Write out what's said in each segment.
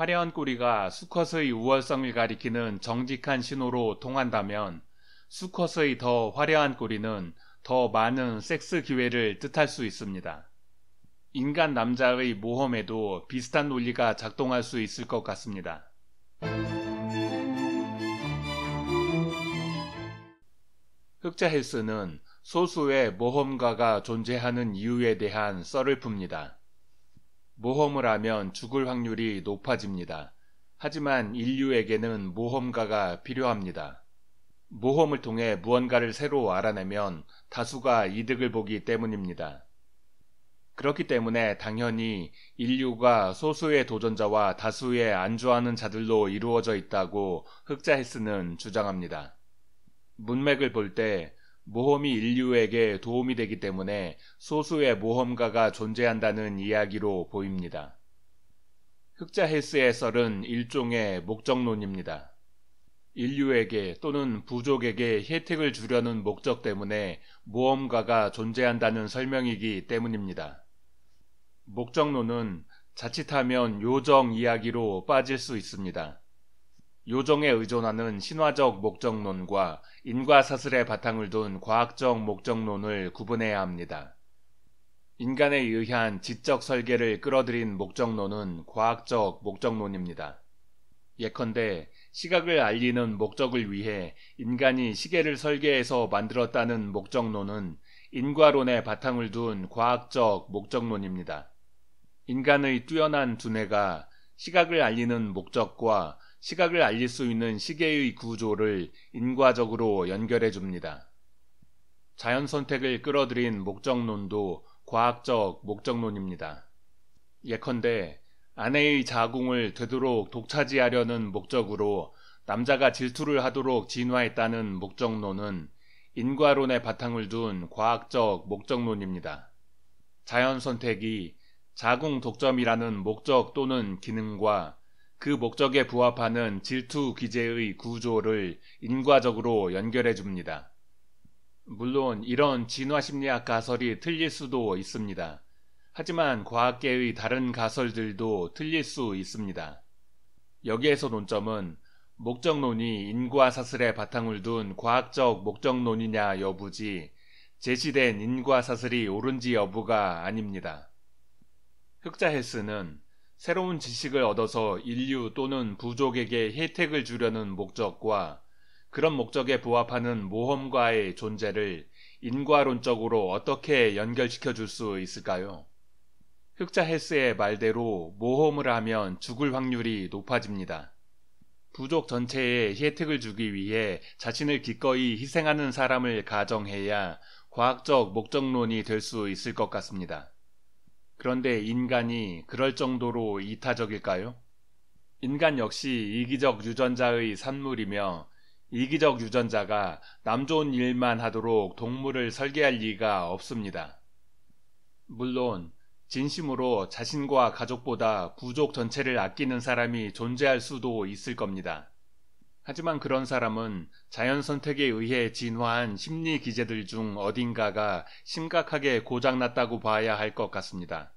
화려한 꼬리가 수컷의 우월성을 가리키는 정직한 신호로 통한다면 수컷의 더 화려한 꼬리는 더 많은 섹스 기회를 뜻할 수 있습니다. 인간 남자의 모험에도 비슷한 논리가 작동할 수 있을 것 같습니다. 흑자 헬스는 소수의 모험가가 존재하는 이유에 대한 썰을 풉니다. 모험을 하면 죽을 확률이 높아집니다. 하지만 인류에게는 모험가가 필요합니다. 모험을 통해 무언가를 새로 알아내면 다수가 이득을 보기 때문입니다. 그렇기 때문에 당연히 인류가 소수의 도전자와 다수의 안주하는 자들로 이루어져 있다고 흑자 헬스는 주장합니다. 문맥을 볼때 모험이 인류에게 도움이 되기 때문에 소수의 모험가가 존재한다는 이야기로 보입니다. 흑자 헬스의 썰은 일종의 목적론입니다. 인류에게 또는 부족에게 혜택을 주려는 목적 때문에 모험가가 존재한다는 설명이기 때문입니다. 목적론은 자칫하면 요정 이야기로 빠질 수 있습니다. 요정에 의존하는 신화적 목적론과 인과사슬에 바탕을 둔 과학적 목적론을 구분해야 합니다. 인간에 의한 지적 설계를 끌어들인 목적론은 과학적 목적론입니다. 예컨대 시각을 알리는 목적을 위해 인간이 시계를 설계해서 만들었다는 목적론은 인과론에 바탕을 둔 과학적 목적론입니다. 인간의 뛰어난 두뇌가 시각을 알리는 목적과 시각을 알릴 수 있는 시계의 구조를 인과적으로 연결해 줍니다. 자연 선택을 끌어들인 목적론도 과학적 목적론입니다. 예컨대 아내의 자궁을 되도록 독차지하려는 목적으로 남자가 질투를 하도록 진화했다는 목적론은 인과론에 바탕을 둔 과학적 목적론입니다. 자연 선택이 자궁 독점이라는 목적 또는 기능과 그 목적에 부합하는 질투 기재의 구조를 인과적으로 연결해 줍니다. 물론 이런 진화심리학 가설이 틀릴 수도 있습니다. 하지만 과학계의 다른 가설들도 틀릴 수 있습니다. 여기에서 논점은 목적론이 인과사슬에 바탕을 둔 과학적 목적론이냐 여부지 제시된 인과사슬이 옳은지 여부가 아닙니다. 흑자 헬스는 새로운 지식을 얻어서 인류 또는 부족에게 혜택을 주려는 목적과 그런 목적에 부합하는 모험가의 존재를 인과론적으로 어떻게 연결시켜 줄 수 있을까요? 흑자 헬스의 말대로 모험을 하면 죽을 확률이 높아집니다. 부족 전체에 혜택을 주기 위해 자신을 기꺼이 희생하는 사람을 가정해야 과학적 목적론이 될 수 있을 것 같습니다. 그런데 인간이 그럴 정도로 이타적일까요? 인간 역시 이기적 유전자의 산물이며 이기적 유전자가 남 좋은 일만 하도록 동물을 설계할 리가 없습니다. 물론 진심으로 자신과 가족보다 부족 전체를 아끼는 사람이 존재할 수도 있을 겁니다. 하지만 그런 사람은 자연 선택에 의해 진화한 심리 기제들 중 어딘가가 심각하게 고장났다고 봐야 할 것 같습니다.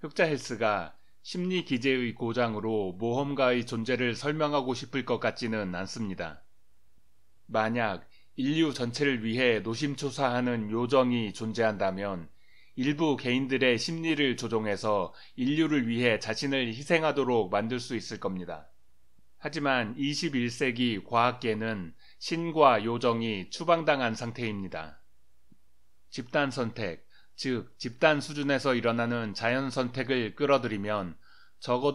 흑자 헬스가 심리 기제의 고장으로 모험가의 존재를 설명하고 싶을 것 같지는 않습니다. 만약 인류 전체를 위해 노심초사하는 요정이 존재한다면 일부 개인들의 심리를 조종해서 인류를 위해 자신을 희생하도록 만들 수 있을 겁니다. 하지만 21세기 과학계는 신과 요정이 추방당한 상태입니다. 집단 선택, 즉 집단 수준에서 일어나는 자연 선택을 끌어들이면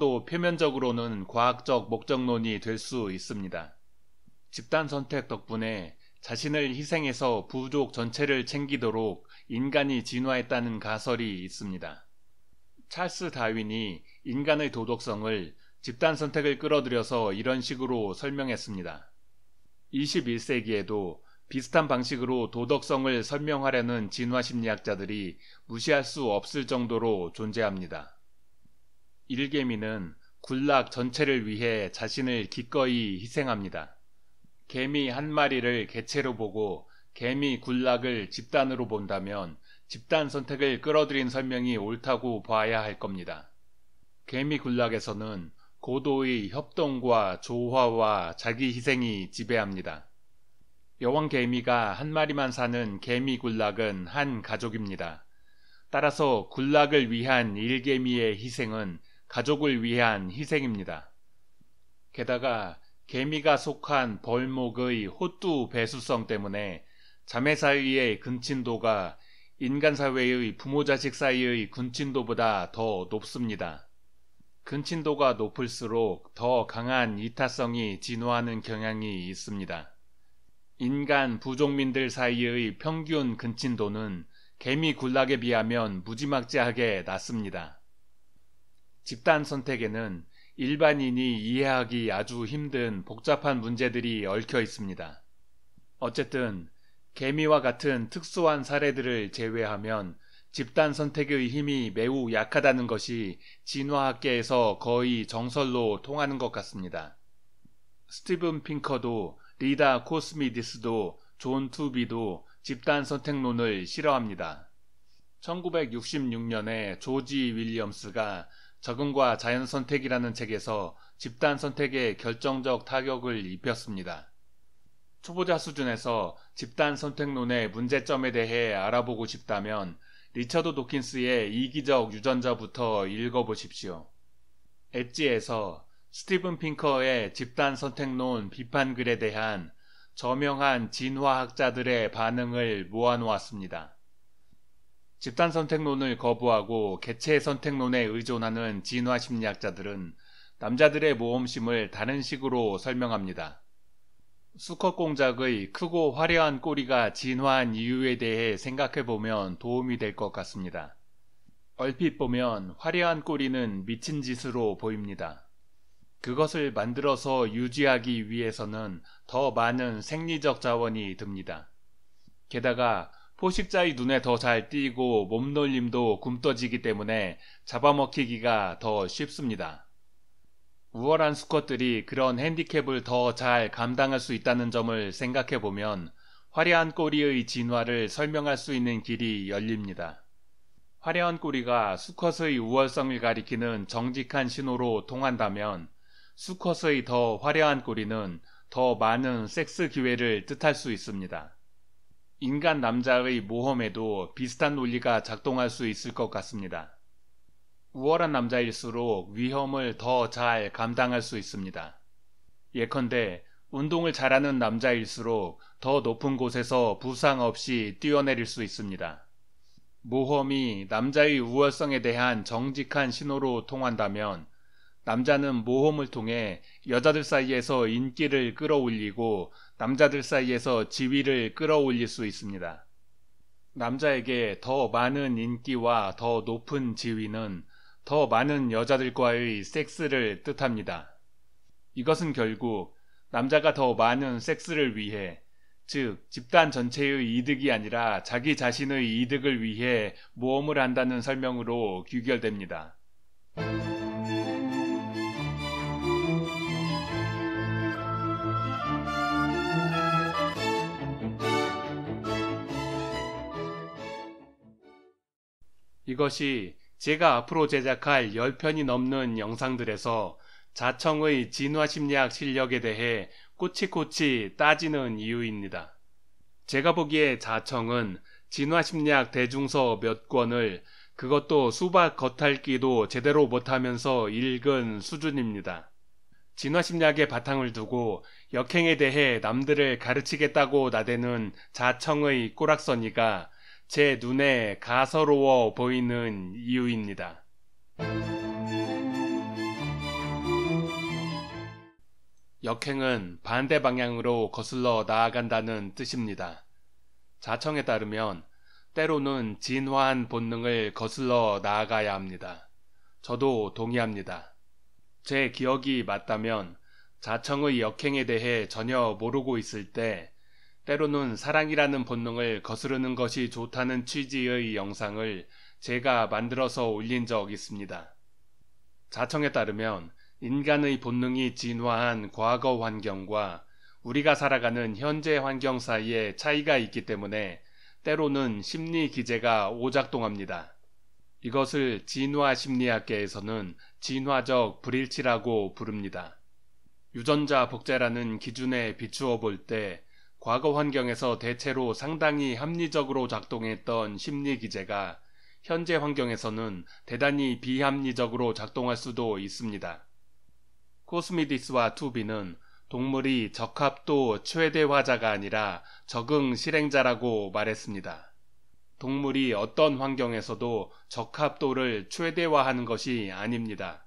적어도 표면적으로는 과학적 목적론이 될 수 있습니다. 집단 선택 덕분에 자신을 희생해서 부족 전체를 챙기도록 인간이 진화했다는 가설이 있습니다. 찰스 다윈이 인간의 도덕성을 집단 선택을 끌어들여서 이런 식으로 설명했습니다. 21세기에도 비슷한 방식으로 도덕성을 설명하려는 진화 심리학자들이 무시할 수 없을 정도로 존재합니다. 일개미는 군락 전체를 위해 자신을 기꺼이 희생합니다. 개미 한 마리를 개체로 보고 개미 군락을 집단으로 본다면 집단 선택을 끌어들인 설명이 옳다고 봐야 할 겁니다. 개미 군락에서는 고도의 협동과 조화와 자기희생이 지배합니다. 여왕 개미가 한 마리만 사는 개미 군락은한 가족입니다. 따라서 군락을 위한 일개미의 희생은 가족을 위한 희생입니다. 게다가 개미가 속한 벌목의 호뚜 배수성 때문에 자매 사이의 근친도가 인간 사회의 부모 자식 사이의 근친도보다 더 높습니다. 근친도가 높을수록 더 강한 이타성이 진화하는 경향이 있습니다. 인간 부족민들 사이의 평균 근친도는 개미 군락에 비하면 무지막지하게 낮습니다. 집단 선택에는 일반인이 이해하기 아주 힘든 복잡한 문제들이 얽혀 있습니다. 어쨌든 개미와 같은 특수한 사례들을 제외하면 집단 선택의 힘이 매우 약하다는 것이 진화학계에서 거의 정설로 통하는 것 같습니다. 스티븐 핑커도 리다 코스미디스도 존 투비도 집단 선택론을 싫어합니다. 1966년에 조지 윌리엄스가 적응과 자연 선택이라는 책에서 집단 선택에 결정적 타격을 입혔습니다. 초보자 수준에서 집단 선택론의 문제점에 대해 알아보고 싶다면 리처드 도킨스의 이기적 유전자부터 읽어보십시오. 엣지에서 스티븐 핑커의 집단 선택론 비판글에 대한 저명한 진화학자들의 반응을 모아놓았습니다. 집단 선택론을 거부하고 개체 선택론에 의존하는 진화 심리학자들은 남자들의 모험심을 다른 식으로 설명합니다. 수컷 공작의 크고 화려한 꼬리가 진화한 이유에 대해 생각해 보면 도움이 될 것 같습니다. 얼핏 보면 화려한 꼬리는 미친 짓으로 보입니다. 그것을 만들어서 유지하기 위해서는 더 많은 생리적 자원이 듭니다. 게다가 포식자의 눈에 더 잘 띄고 몸놀림도 굼떠지기 때문에 잡아먹히기가 더 쉽습니다. 우월한 수컷들이 그런 핸디캡을 더 잘 감당할 수 있다는 점을 생각해 보면 화려한 꼬리의 진화를 설명할 수 있는 길이 열립니다. 화려한 꼬리가 수컷의 우월성을 가리키는 정직한 신호로 통한다면 수컷의 더 화려한 꼬리는 더 많은 섹스 기회를 뜻할 수 있습니다. 인간 남자의 모험에도 비슷한 논리가 작동할 수 있을 것 같습니다. 우월한 남자일수록 위험을 더 잘 감당할 수 있습니다. 예컨대 운동을 잘하는 남자일수록 더 높은 곳에서 부상 없이 뛰어내릴 수 있습니다. 모험이 남자의 우월성에 대한 정직한 신호로 통한다면 남자는 모험을 통해 여자들 사이에서 인기를 끌어올리고 남자들 사이에서 지위를 끌어올릴 수 있습니다. 남자에게 더 많은 인기와 더 높은 지위는 더 많은 여자들과의 섹스를 뜻합니다. 이것은 결국 남자가 더 많은 섹스를 위해 즉 집단 전체의 이득이 아니라 자기 자신의 이득을 위해 모험을 한다는 설명으로 귀결됩니다. 이것이 제가 앞으로 제작할 10편이 넘는 영상들에서 자청의 진화심리학 실력에 대해 꼬치꼬치 따지는 이유입니다. 제가 보기에 자청은 진화심리학 대중서 몇 권을 그것도 수박 겉핥기도 제대로 못하면서 읽은 수준입니다. 진화심리학의 바탕을 두고 역행에 대해 남들을 가르치겠다고 나대는 자청의 꼬락서니가 제 눈에 가서로워 보이는 이유입니다. 역행은 반대 방향으로 거슬러 나아간다는 뜻입니다. 자청에 따르면 때로는 진화한 본능을 거슬러 나아가야 합니다. 저도 동의합니다. 제 기억이 맞다면 자청의 역행에 대해 전혀 모르고 있을 때 때로는 사랑이라는 본능을 거스르는 것이 좋다는 취지의 영상을 제가 만들어서 올린 적 있습니다. 자청에 따르면 인간의 본능이 진화한 과거 환경과 우리가 살아가는 현재 환경 사이에 차이가 있기 때문에 때로는 심리 기제가 오작동합니다. 이것을 진화 심리학계에서는 진화적 불일치라고 부릅니다. 유전자 복제라는 기준에 비추어 볼때 과거 환경에서 대체로 상당히 합리적으로 작동했던 심리 기제가 현재 환경에서는 대단히 비합리적으로 작동할 수도 있습니다. 코스미디스와 투비는 동물이 적합도 최대화자가 아니라 적응 실행자라고 말했습니다. 동물이 어떤 환경에서도 적합도를 최대화하는 것이 아닙니다.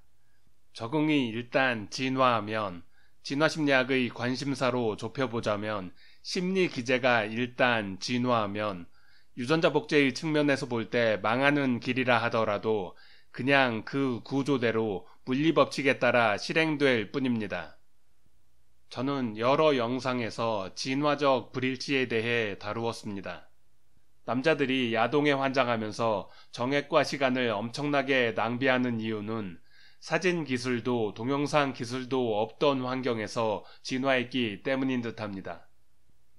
적응이 일단 진화하면 진화심리학의 관심사로 좁혀보자면 심리 기제가 일단 진화하면 유전자 복제의 측면에서 볼 때 망하는 길이라 하더라도 그냥 그 구조대로 물리 법칙에 따라 실행될 뿐입니다. 저는 여러 영상에서 진화적 불일치에 대해 다루었습니다. 남자들이 야동에 환장하면서 정액과 시간을 엄청나게 낭비하는 이유는 사진 기술도 동영상 기술도 없던 환경에서 진화했기 때문인 듯합니다.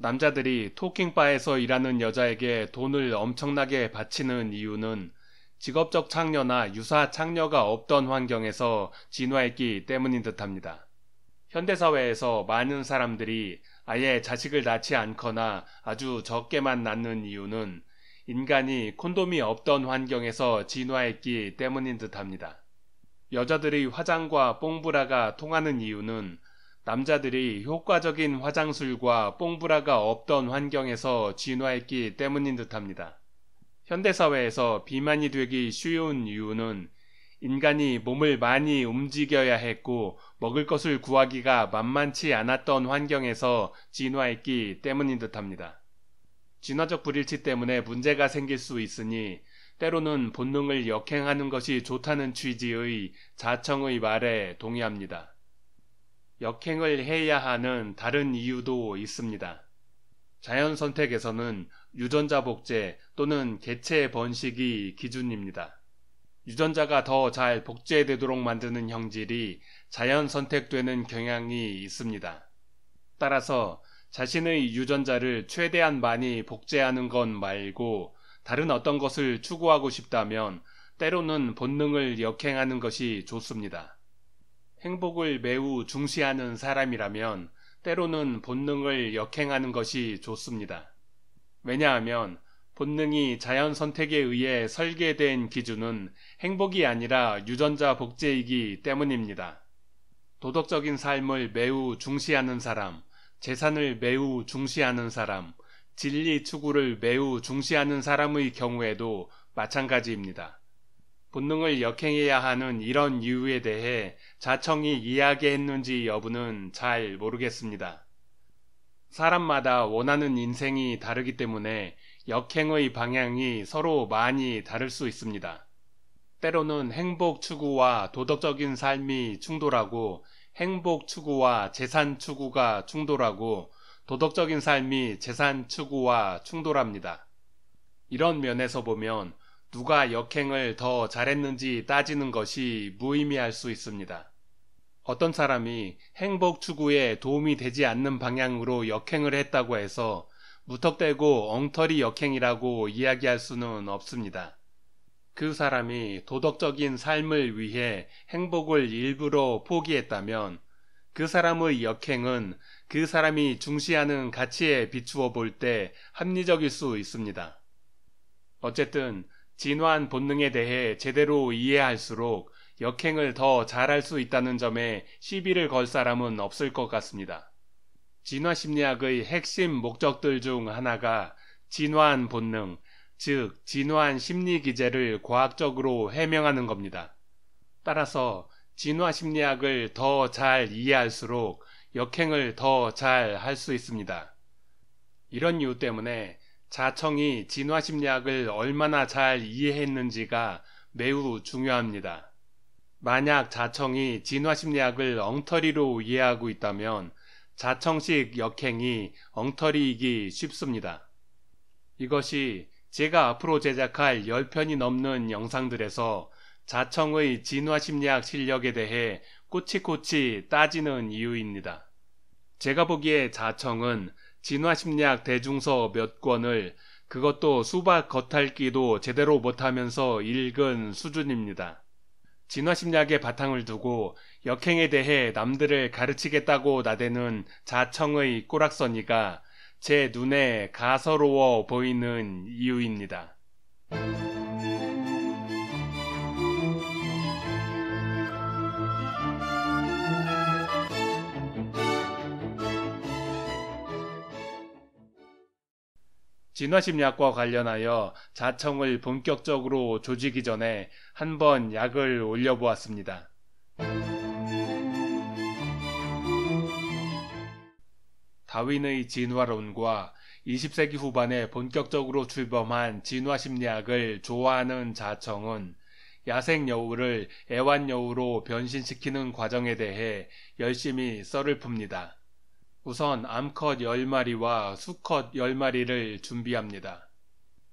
남자들이 토킹바에서 일하는 여자에게 돈을 엄청나게 바치는 이유는 직업적 창녀나 유사 창녀가 없던 환경에서 진화했기 때문인 듯합니다. 현대사회에서 많은 사람들이 아예 자식을 낳지 않거나 아주 적게만 낳는 이유는 인간이 콘돔이 없던 환경에서 진화했기 때문인 듯합니다. 여자들의 화장과 뽕브라가 통하는 이유는 남자들이 효과적인 화장술과 뽕브라가 없던 환경에서 진화했기 때문인 듯합니다. 현대사회에서 비만이 되기 쉬운 이유는 인간이 몸을 많이 움직여야 했고 먹을 것을 구하기가 만만치 않았던 환경에서 진화했기 때문인 듯합니다. 진화적 불일치 때문에 문제가 생길 수 있으니 때로는 본능을 역행하는 것이 좋다는 취지의 자청의 말에 동의합니다. 역행을 해야 하는 다른 이유도 있습니다. 자연 선택에서는 유전자 복제 또는 개체 번식이 기준입니다. 유전자가 더 잘 복제되도록 만드는 형질이 자연 선택되는 경향이 있습니다. 따라서 자신의 유전자를 최대한 많이 복제하는 것 말고 다른 어떤 것을 추구하고 싶다면 때로는 본능을 역행하는 것이 좋습니다. 행복을 매우 중시하는 사람이라면 때로는 본능을 역행하는 것이 좋습니다. 왜냐하면 본능이 자연 선택에 의해 설계된 기준은 행복이 아니라 유전자 복제이기 때문입니다. 도덕적인 삶을 매우 중시하는 사람, 재산을 매우 중시하는 사람, 진리 추구를 매우 중시하는 사람의 경우에도 마찬가지입니다. 본능을 역행해야 하는 이런 이유에 대해 자청이 이야기했는지 여부는 잘 모르겠습니다. 사람마다 원하는 인생이 다르기 때문에 역행의 방향이 서로 많이 다를 수 있습니다. 때로는 행복 추구와 도덕적인 삶이 충돌하고 행복 추구와 재산 추구가 충돌하고 도덕적인 삶이 재산 추구와 충돌합니다. 이런 면에서 보면 누가 역행을 더 잘했는지 따지는 것이 무의미할 수 있습니다. 어떤 사람이 행복 추구에 도움이 되지 않는 방향으로 역행을 했다고 해서 무턱대고 엉터리 역행이라고 이야기할 수는 없습니다. 그 사람이 도덕적인 삶을 위해 행복을 일부러 포기했다면 그 사람의 역행은 그 사람이 중시하는 가치에 비추어 볼 때 합리적일 수 있습니다. 어쨌든 진화한 본능에 대해 제대로 이해할수록 역행을 더 잘할 수 있다는 점에 시비를 걸 사람은 없을 것 같습니다. 진화 심리학의 핵심 목적들 중 하나가 진화한 본능, 즉 진화한 심리 기제를 과학적으로 해명하는 겁니다. 따라서 진화 심리학을 더 잘 이해할수록 역행을 더 잘 할 수 있습니다. 이런 이유 때문에 자청이 진화심리학을 얼마나 잘 이해했는지가 매우 중요합니다. 만약 자청이 진화심리학을 엉터리로 이해하고 있다면 자청식 역행이 엉터리이기 쉽습니다. 이것이 제가 앞으로 제작할 10편이 넘는 영상들에서 자청의 진화심리학 실력에 대해 꼬치꼬치 따지는 이유입니다. 제가 보기에 자청은 진화심리학 대중서 몇 권을 그것도 수박 겉핥기도 제대로 못하면서 읽은 수준입니다. 진화심리학의 바탕을 두고 역행에 대해 남들을 가르치겠다고 나대는 자청의 꼬락서니가 제 눈에 가서로워 보이는 이유입니다. 진화심리학과 관련하여 자청을 본격적으로 조지기 전에 한 번 약을 올려보았습니다. 다윈의 진화론과 20세기 후반에 본격적으로 출범한 진화심리학을 좋아하는 자청은 야생 여우를 애완 여우로 변신시키는 과정에 대해 열심히 썰을 풉니다. 우선 암컷 10마리와 수컷 10마리를 준비합니다.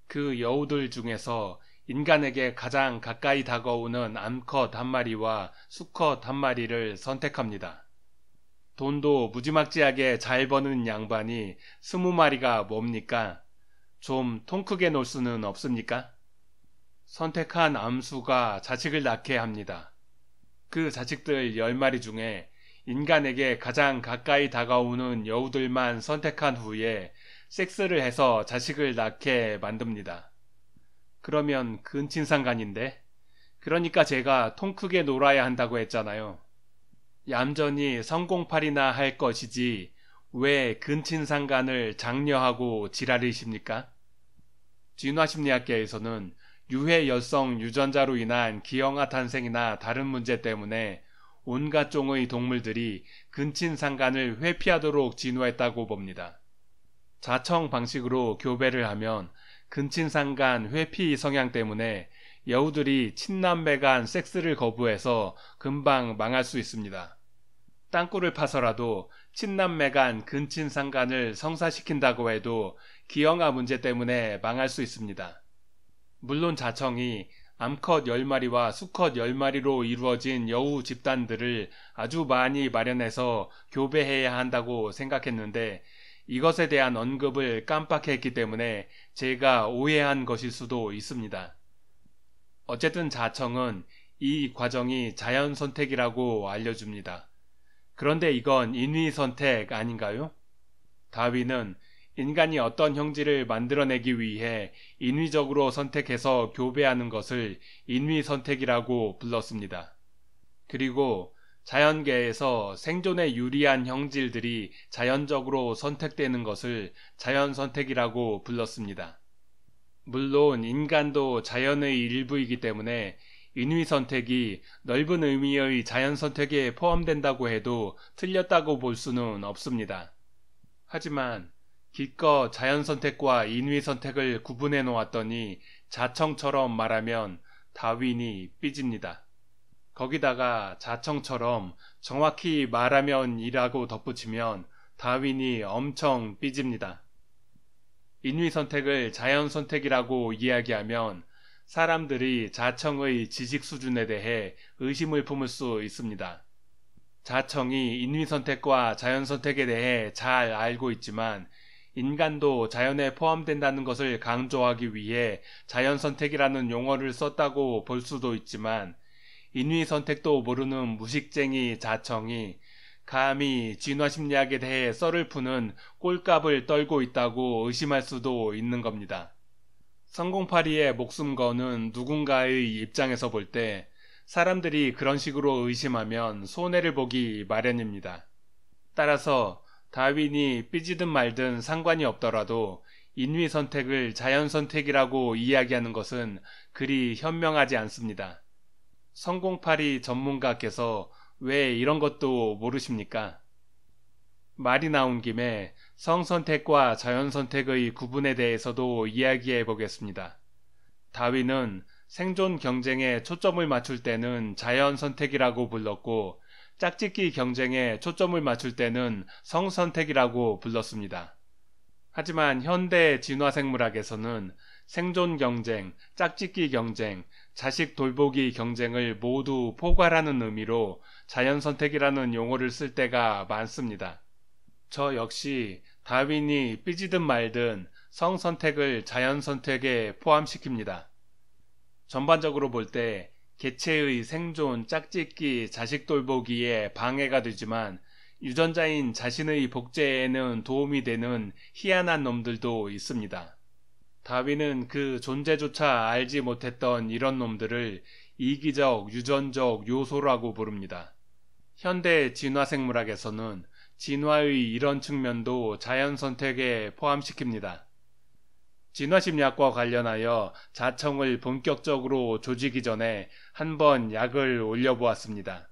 그 여우들 중에서 인간에게 가장 가까이 다가오는 암컷 한 마리와 수컷 한 마리를 선택합니다. 돈도 무지막지하게 잘 버는 양반이 스무 마리가 뭡니까? 좀 통 크게 놀 수는 없습니까? 선택한 암수가 자식을 낳게 합니다. 그 자식들 10마리 중에 인간에게 가장 가까이 다가오는 여우들만 선택한 후에 섹스를 해서 자식을 낳게 만듭니다. 그러면 근친상간인데? 그러니까 제가 통 크게 놀아야 한다고 했잖아요. 얌전히 성공팔이나 할 것이지 왜 근친상간을 장려하고 지랄이십니까? 진화심리학계에서는 유해 여성 유전자로 인한 기형아 탄생이나 다른 문제 때문에 온갖 종의 동물들이 근친상간을 회피하도록 진화했다고 봅니다. 자청 방식으로 교배를 하면 근친상간 회피 성향 때문에 여우들이 친남매 간 섹스를 거부해서 금방 망할 수 있습니다. 땅굴을 파서라도 친남매 간 근친상간을 성사시킨다고 해도 기형아 문제 때문에 망할 수 있습니다. 물론 자청이 암컷 10마리와 수컷 10마리로 이루어진 여우 집단들을 아주 많이 마련해서 교배해야 한다고 생각했는데 이것에 대한 언급을 깜빡했기 때문에 제가 오해한 것일 수도 있습니다. 어쨌든 자청은 이 과정이 자연 선택이라고 알려줍니다. 그런데 이건 인위 선택 아닌가요? 다윈은 인간이 어떤 형질을 만들어내기 위해 인위적으로 선택해서 교배하는 것을 인위 선택이라고 불렀습니다. 그리고 자연계에서 생존에 유리한 형질들이 자연적으로 선택되는 것을 자연 선택이라고 불렀습니다. 물론 인간도 자연의 일부이기 때문에 인위 선택이 넓은 의미의 자연 선택에 포함된다고 해도 틀렸다고 볼 수는 없습니다. 하지만 기껏 자연 선택과 인위 선택을 구분해 놓았더니 자청처럼 말하면 다윈이 삐집니다. 거기다가 자청처럼 정확히 말하면이라고 덧붙이면 다윈이 엄청 삐집니다. 인위 선택을 자연 선택이라고 이야기하면 사람들이 자청의 지식 수준에 대해 의심을 품을 수 있습니다. 자청이 인위 선택과 자연 선택에 대해 잘 알고 있지만 인간도 자연에 포함된다는 것을 강조하기 위해 자연 선택이라는 용어를 썼다고 볼 수도 있지만 인위 선택도 모르는 무식쟁이 자청이 감히 진화심리학에 대해 썰을 푸는 꼴값을 떨고 있다고 의심할 수도 있는 겁니다. 성공파리의 목숨 거는 누군가의 입장에서 볼 때 사람들이 그런 식으로 의심하면 손해를 보기 마련입니다. 따라서 다윈이 삐지든 말든 상관이 없더라도 인위 선택을 자연 선택이라고 이야기하는 것은 그리 현명하지 않습니다. 성공팔이 전문가께서 왜 이런 것도 모르십니까? 말이 나온 김에 성선택과 자연선택의 구분에 대해서도 이야기해 보겠습니다. 다윈은 생존 경쟁에 초점을 맞출 때는 자연선택이라고 불렀고 짝짓기 경쟁에 초점을 맞출 때는 성선택이라고 불렀습니다. 하지만 현대 진화생물학에서는 생존 경쟁, 짝짓기 경쟁, 자식 돌보기 경쟁을 모두 포괄하는 의미로 자연 선택이라는 용어를 쓸 때가 많습니다. 저 역시 다윈이 삐지든 말든 성 선택을 자연 선택에 포함시킵니다. 전반적으로 볼때 개체의 생존, 짝짓기, 자식 돌보기에 방해가 되지만 유전자인 자신의 복제에는 도움이 되는 희한한 놈들도 있습니다. 다윈은 그 존재조차 알지 못했던 이런 놈들을 이기적, 유전적 요소라고 부릅니다. 현대 진화생물학에서는 진화의 이런 측면도 자연 선택에 포함시킵니다. 진화심약과 관련하여 자청을 본격적으로 조지기 전에 한 번 약을 올려보았습니다.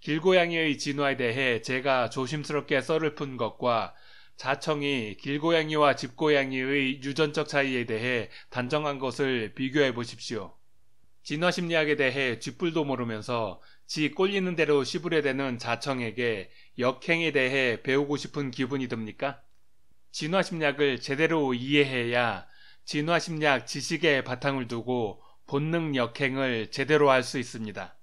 길고양이의 진화에 대해 제가 조심스럽게 썰을 푼 것과 자청이 길고양이와 집고양이의 유전적 차이에 대해 단정한 것을 비교해 보십시오. 진화 심리학에 대해 쥐뿔도 모르면서 지 꼴리는 대로 시부려대는 자청에게 역행에 대해 배우고 싶은 기분이 듭니까? 진화 심리학을 제대로 이해해야 진화 심리학 지식에 바탕을 두고 본능 역행을 제대로 할 수 있습니다.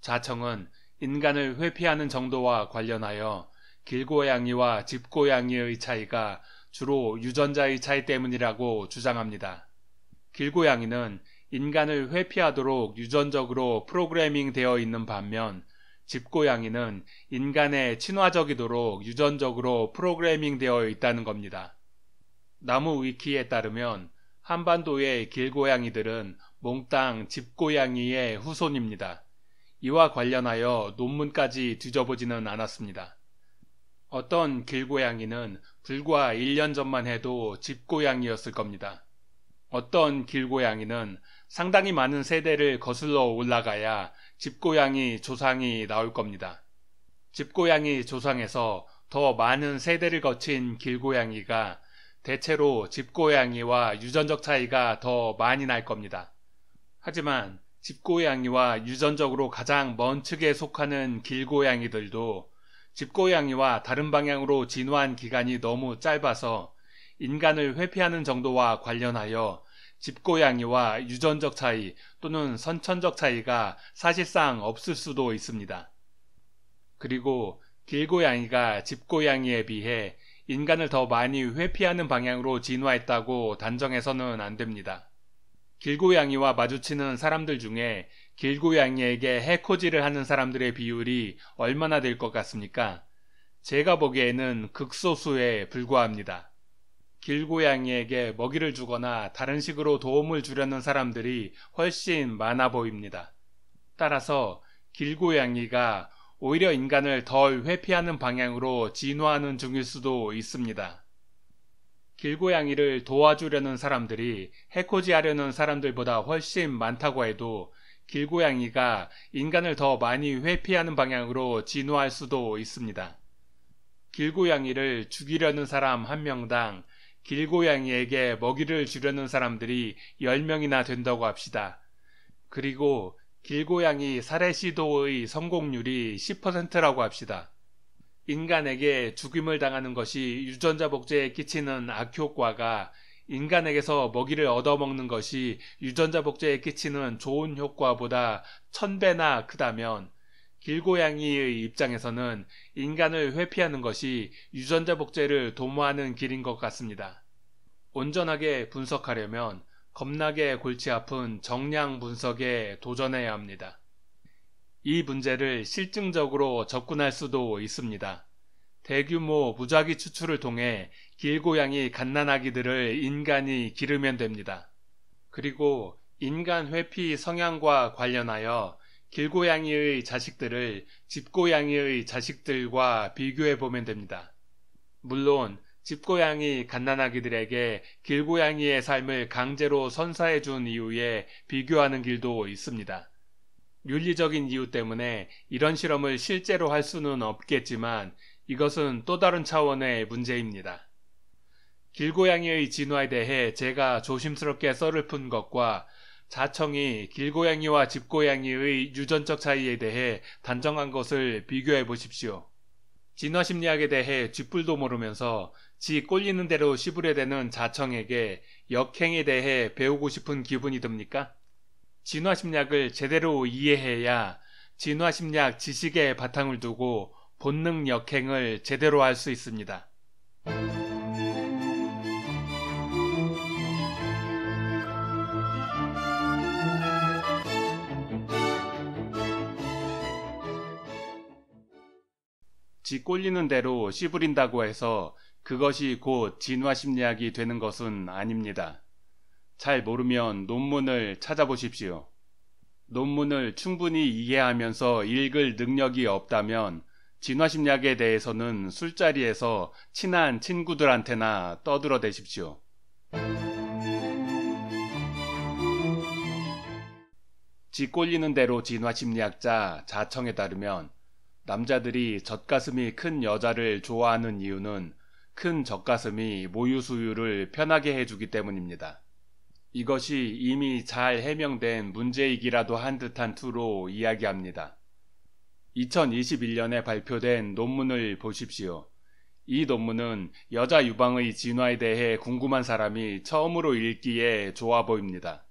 자청은 인간을 회피하는 정도와 관련하여 길고양이와 집고양이의 차이가 주로 유전자의 차이 때문이라고 주장합니다. 길고양이는 인간을 회피하도록 유전적으로 프로그래밍 되어 있는 반면 집고양이는 인간의 친화적이도록 유전적으로 프로그래밍 되어 있다는 겁니다. 나무 위키에 따르면 한반도의 길고양이들은 몽땅 집고양이의 후손입니다. 이와 관련하여 논문까지 뒤져보지는 않았습니다. 어떤 길고양이는 불과 1년 전만 해도 집고양이였을 겁니다. 어떤 길고양이는 상당히 많은 세대를 거슬러 올라가야 집고양이 조상이 나올 겁니다. 집고양이 조상에서 더 많은 세대를 거친 길고양이가 대체로 집고양이와 유전적 차이가 더 많이 날 겁니다. 하지만 집고양이와 유전적으로 가장 먼 측에 속하는 길고양이들도 집고양이와 다른 방향으로 진화한 기간이 너무 짧아서 인간을 회피하는 정도와 관련하여 집고양이와 유전적 차이 또는 선천적 차이가 사실상 없을 수도 있습니다. 그리고 길고양이가 집고양이에 비해 인간을 더 많이 회피하는 방향으로 진화했다고 단정해서는 안 됩니다. 길고양이와 마주치는 사람들 중에 길고양이에게 해코지를 하는 사람들의 비율이 얼마나 될 것 같습니까? 제가 보기에는 극소수에 불과합니다. 길고양이에게 먹이를 주거나 다른 식으로 도움을 주려는 사람들이 훨씬 많아 보입니다. 따라서 길고양이가 오히려 인간을 덜 회피하는 방향으로 진화하는 중일 수도 있습니다. 길고양이를 도와주려는 사람들이 해코지하려는 사람들보다 훨씬 많다고 해도 길고양이가 인간을 더 많이 회피하는 방향으로 진화할 수도 있습니다. 길고양이를 죽이려는 사람 한 명당 길고양이에게 먹이를 주려는 사람들이 10명이나 된다고 합시다. 그리고 길고양이 살해 시도의 성공률이 10%라고 합시다. 인간에게 죽임을 당하는 것이 유전자 복제에 끼치는 악효과가 인간에게서 먹이를 얻어먹는 것이 유전자 복제에 끼치는 좋은 효과보다 천배나 크다면 길고양이의 입장에서는 인간을 회피하는 것이 유전자 복제를 도모하는 길인 것 같습니다. 온전하게 분석하려면 겁나게 골치 아픈 정량 분석에 도전해야 합니다. 이 문제를 실증적으로 접근할 수도 있습니다. 대규모 무작위 추출을 통해 길고양이 갓난아기들을 인간이 기르면 됩니다. 그리고 인간 회피 성향과 관련하여 길고양이의 자식들을 집고양이의 자식들과 비교해 보면 됩니다. 물론 집고양이 갓난아기들에게 길고양이의 삶을 강제로 선사해 준 이후에 비교하는 길도 있습니다. 윤리적인 이유 때문에 이런 실험을 실제로 할 수는 없겠지만 이것은 또 다른 차원의 문제입니다. 길고양이의 진화에 대해 제가 조심스럽게 썰을 푼 것과 자청이 길고양이와 집고양이의 유전적 차이에 대해 단정한 것을 비교해 보십시오. 진화 심리학에 대해 쥐뿔도 모르면서 지 꼴리는 대로 시부려 되는 자청에게 역행에 대해 배우고 싶은 기분이 듭니까? 진화 심리학을 제대로 이해해야 진화 심리학 지식에 바탕을 두고 본능 역행을 제대로 할 수 있습니다. 지 꼴리는 대로 씨부린다고 해서 그것이 곧 진화 심리학이 되는 것은 아닙니다. 잘 모르면 논문을 찾아보십시오. 논문을 충분히 이해하면서 읽을 능력이 없다면 진화심리학에 대해서는 술자리에서 친한 친구들한테나 떠들어 대십시오. 지 꼴리는 대로 진화심리학자 자청에 따르면 남자들이 젖가슴이 큰 여자를 좋아하는 이유는 큰 젖가슴이 모유수유를 편하게 해주기 때문입니다. 이것이 이미 잘 해명된 문제이기라도 한 듯한 투로 이야기합니다. 2021년에 발표된 논문을 보십시오. 이 논문은 여자 유방의 진화에 대해 궁금한 사람이 처음으로 읽기에 좋아 보입니다.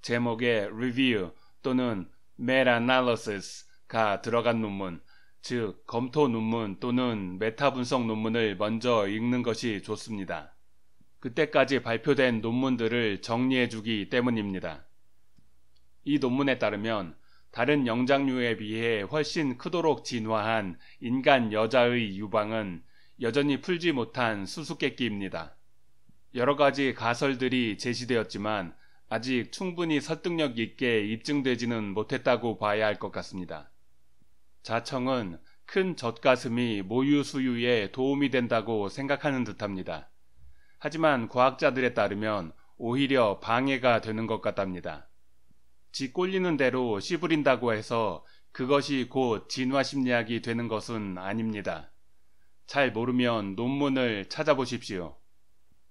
제목에 review 또는 meta-analysis가 들어간 논문, 즉 검토 논문 또는 메타 분석 논문을 먼저 읽는 것이 좋습니다. 그때까지 발표된 논문들을 정리해주기 때문입니다. 이 논문에 따르면 다른 영장류에 비해 훨씬 크도록 진화한 인간 여자의 유방은 여전히 풀지 못한 수수께끼입니다. 여러 가지 가설들이 제시되었지만 아직 충분히 설득력 있게 입증되지는 못했다고 봐야 할 것 같습니다. 자청은 큰 젖가슴이 모유수유에 도움이 된다고 생각하는 듯합니다. 하지만 과학자들에 따르면 오히려 방해가 되는 것 같답니다. 지 꼴리는 대로 씨부린다고 해서 그것이 곧 진화 심리학이 되는 것은 아닙니다. 잘 모르면 논문을 찾아보십시오.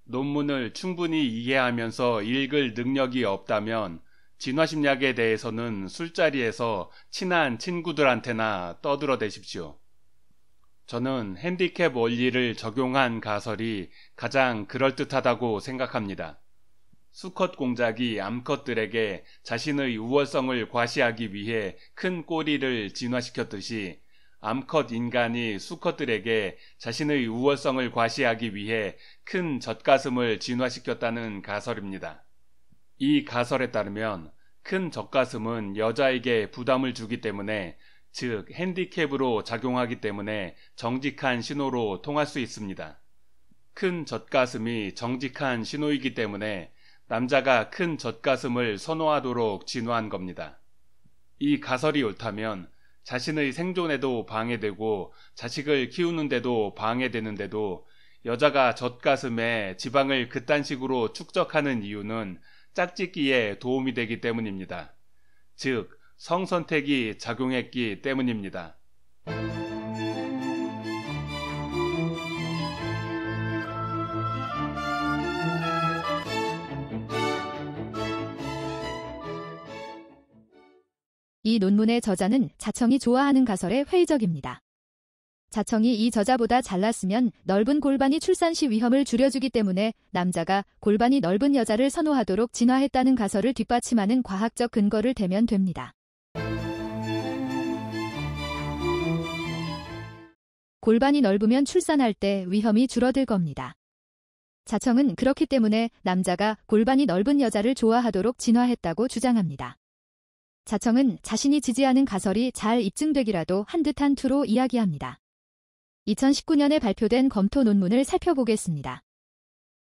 논문을 충분히 이해하면서 읽을 능력이 없다면 진화 심리학에 대해서는 술자리에서 친한 친구들한테나 떠들어 대십시오. 저는 핸디캡 원리를 적용한 가설이 가장 그럴듯하다고 생각합니다. 수컷 공작이 암컷들에게 자신의 우월성을 과시하기 위해 큰 꼬리를 진화시켰듯이 암컷 인간이 수컷들에게 자신의 우월성을 과시하기 위해 큰 젖가슴을 진화시켰다는 가설입니다. 이 가설에 따르면 큰 젖가슴은 여자에게 부담을 주기 때문에 즉 핸디캡으로 작용하기 때문에 정직한 신호로 통할 수 있습니다. 큰 젖가슴이 정직한 신호이기 때문에 남자가 큰 젖가슴을 선호하도록 진화한 겁니다. 이 가설이 옳다면 자신의 생존에도 방해되고 자식을 키우는데도 방해되는데도 여자가 젖가슴에 지방을 그딴 식으로 축적하는 이유는 짝짓기에 도움이 되기 때문입니다. 즉, 성선택이 작용했기 때문입니다. 이 논문의 저자는 자청이 좋아하는 가설에 회의적입니다. 자청이 이 저자보다 잘났으면 넓은 골반이 출산 시 위험을 줄여주기 때문에 남자가 골반이 넓은 여자를 선호하도록 진화했다는 가설을 뒷받침하는 과학적 근거를 대면 됩니다. 골반이 넓으면 출산할 때 위험이 줄어들 겁니다. 자청은 그렇기 때문에 남자가 골반이 넓은 여자를 좋아하도록 진화했다고 주장합니다. 자청은 자신이 지지하는 가설이 잘 입증되기라도 한 듯한 투로 이야기합니다. 2019년에 발표된 검토 논문을 살펴보겠습니다.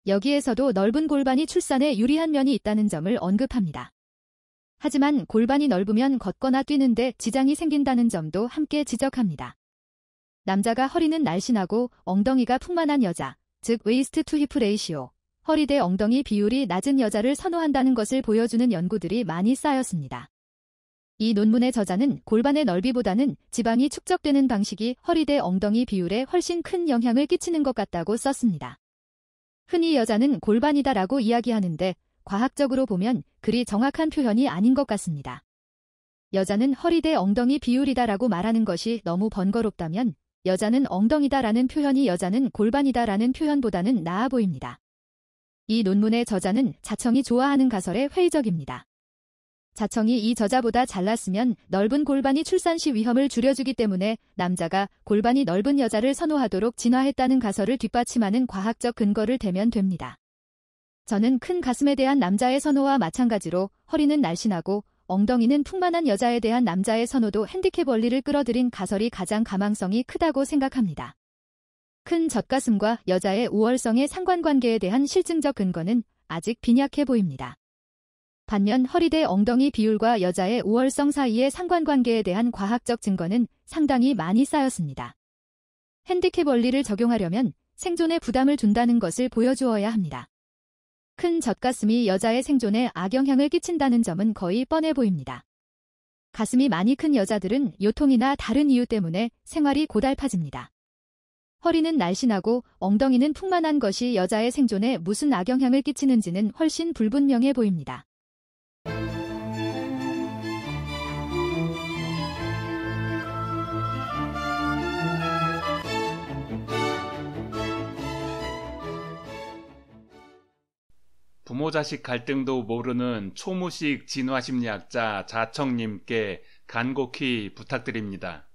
여기에서도 넓은 골반이 출산에 유리한 면이 있다는 점을 언급합니다. 하지만 골반이 넓으면 걷거나 뛰는데 지장이 생긴다는 점도 함께 지적합니다. 남자가 허리는 날씬하고 엉덩이가 풍만한 여자, 즉 웨이스트 투 히프 레이시오, 허리 대 엉덩이 비율이 낮은 여자를 선호한다는 것을 보여주는 연구들이 많이 쌓였습니다. 이 논문의 저자는 골반의 넓이보다는 지방이 축적되는 방식이 허리 대 엉덩이 비율에 훨씬 큰 영향을 끼치는 것 같다고 썼습니다. 흔히 여자는 골반이다라고 이야기하는데 과학적으로 보면 그리 정확한 표현이 아닌 것 같습니다. 여자는 허리 대 엉덩이 비율이다라고 말하는 것이 너무 번거롭다면 여자는 엉덩이다라는 표현이 여자는 골반이다라는 표현보다는 나아 보입니다. 이 논문의 저자는 자청이 좋아하는 가설에 회의적입니다. 자청이 이 저자보다 잘났으면 넓은 골반이 출산 시 위험을 줄여주기 때문에 남자가 골반이 넓은 여자를 선호하도록 진화했다는 가설을 뒷받침하는 과학적 근거를 대면 됩니다. 저는 큰 가슴에 대한 남자의 선호와 마찬가지로 허리는 날씬하고 엉덩이는 풍만한 여자에 대한 남자의 선호도 핸디캡 원리를 끌어들인 가설이 가장 가망성이 크다고 생각합니다. 큰 젖가슴과 여자의 우월성의 상관관계에 대한 실증적 근거는 아직 빈약해 보입니다. 반면 허리대 엉덩이 비율과 여자의 우월성 사이의 상관관계에 대한 과학적 증거는 상당히 많이 쌓였습니다. 핸디캡 원리를 적용하려면 생존에 부담을 준다는 것을 보여주어야 합니다. 큰 젖가슴이 여자의 생존에 악영향을 끼친다는 점은 거의 뻔해 보입니다. 가슴이 많이 큰 여자들은 요통이나 다른 이유 때문에 생활이 고달파집니다. 허리는 날씬하고 엉덩이는 풍만한 것이 여자의 생존에 무슨 악영향을 끼치는지는 훨씬 불분명해 보입니다. 부모 자식 갈등도 모르는 초무식 진화심리학자 자청님께 간곡히 부탁드립니다.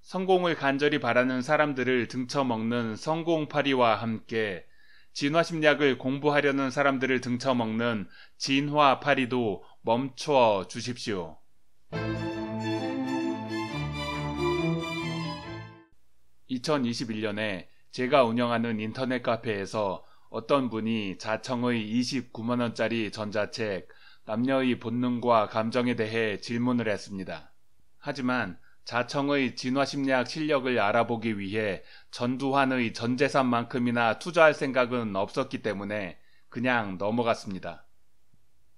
성공을 간절히 바라는 사람들을 등쳐먹는 성공파리와 함께 진화심리학을 공부하려는 사람들을 등쳐먹는 진화파리도 멈춰 주십시오. (2021년에) 제가 운영하는 인터넷 카페에서 어떤 분이 자청의 29만원짜리 전자책 남녀의 본능과 감정에 대해 질문을 했습니다. 하지만 자청의 진화심리학 실력을 알아보기 위해 전두환의 전재산만큼이나 투자할 생각은 없었기 때문에 그냥 넘어갔습니다.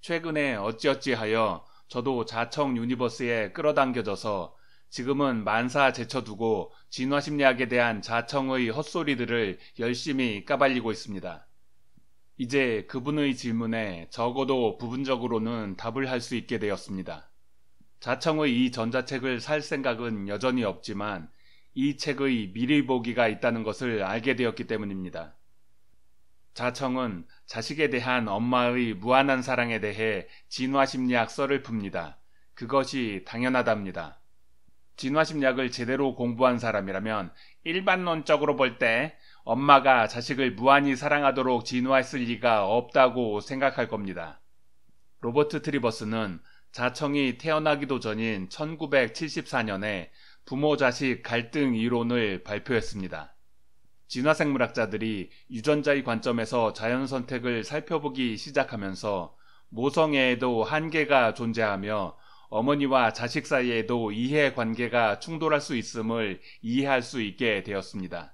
최근에 어찌어찌하여 저도 자청 유니버스에 끌어당겨져서 지금은 만사 제쳐두고 진화심리학에 대한 자청의 헛소리들을 열심히 까발리고 있습니다. 이제 그분의 질문에 적어도 부분적으로는 답을 할 수 있게 되었습니다. 자청의 이 전자책을 살 생각은 여전히 없지만 이 책의 미리 보기가 있다는 것을 알게 되었기 때문입니다. 자청은 자식에 대한 엄마의 무한한 사랑에 대해 진화심리학 설을 풉니다. 그것이 당연하답니다. 진화심리학을 제대로 공부한 사람이라면 일반론적으로 볼 때 엄마가 자식을 무한히 사랑하도록 진화했을 리가 없다고 생각할 겁니다. 로버트 트리버스는 자청이 태어나기도 전인 1974년에 부모 자식 갈등 이론을 발표했습니다. 진화생물학자들이 유전자의 관점에서 자연 선택을 살펴보기 시작하면서 모성애에도 한계가 존재하며 어머니와 자식 사이에도 이해 관계가 충돌할 수 있음을 이해할 수 있게 되었습니다.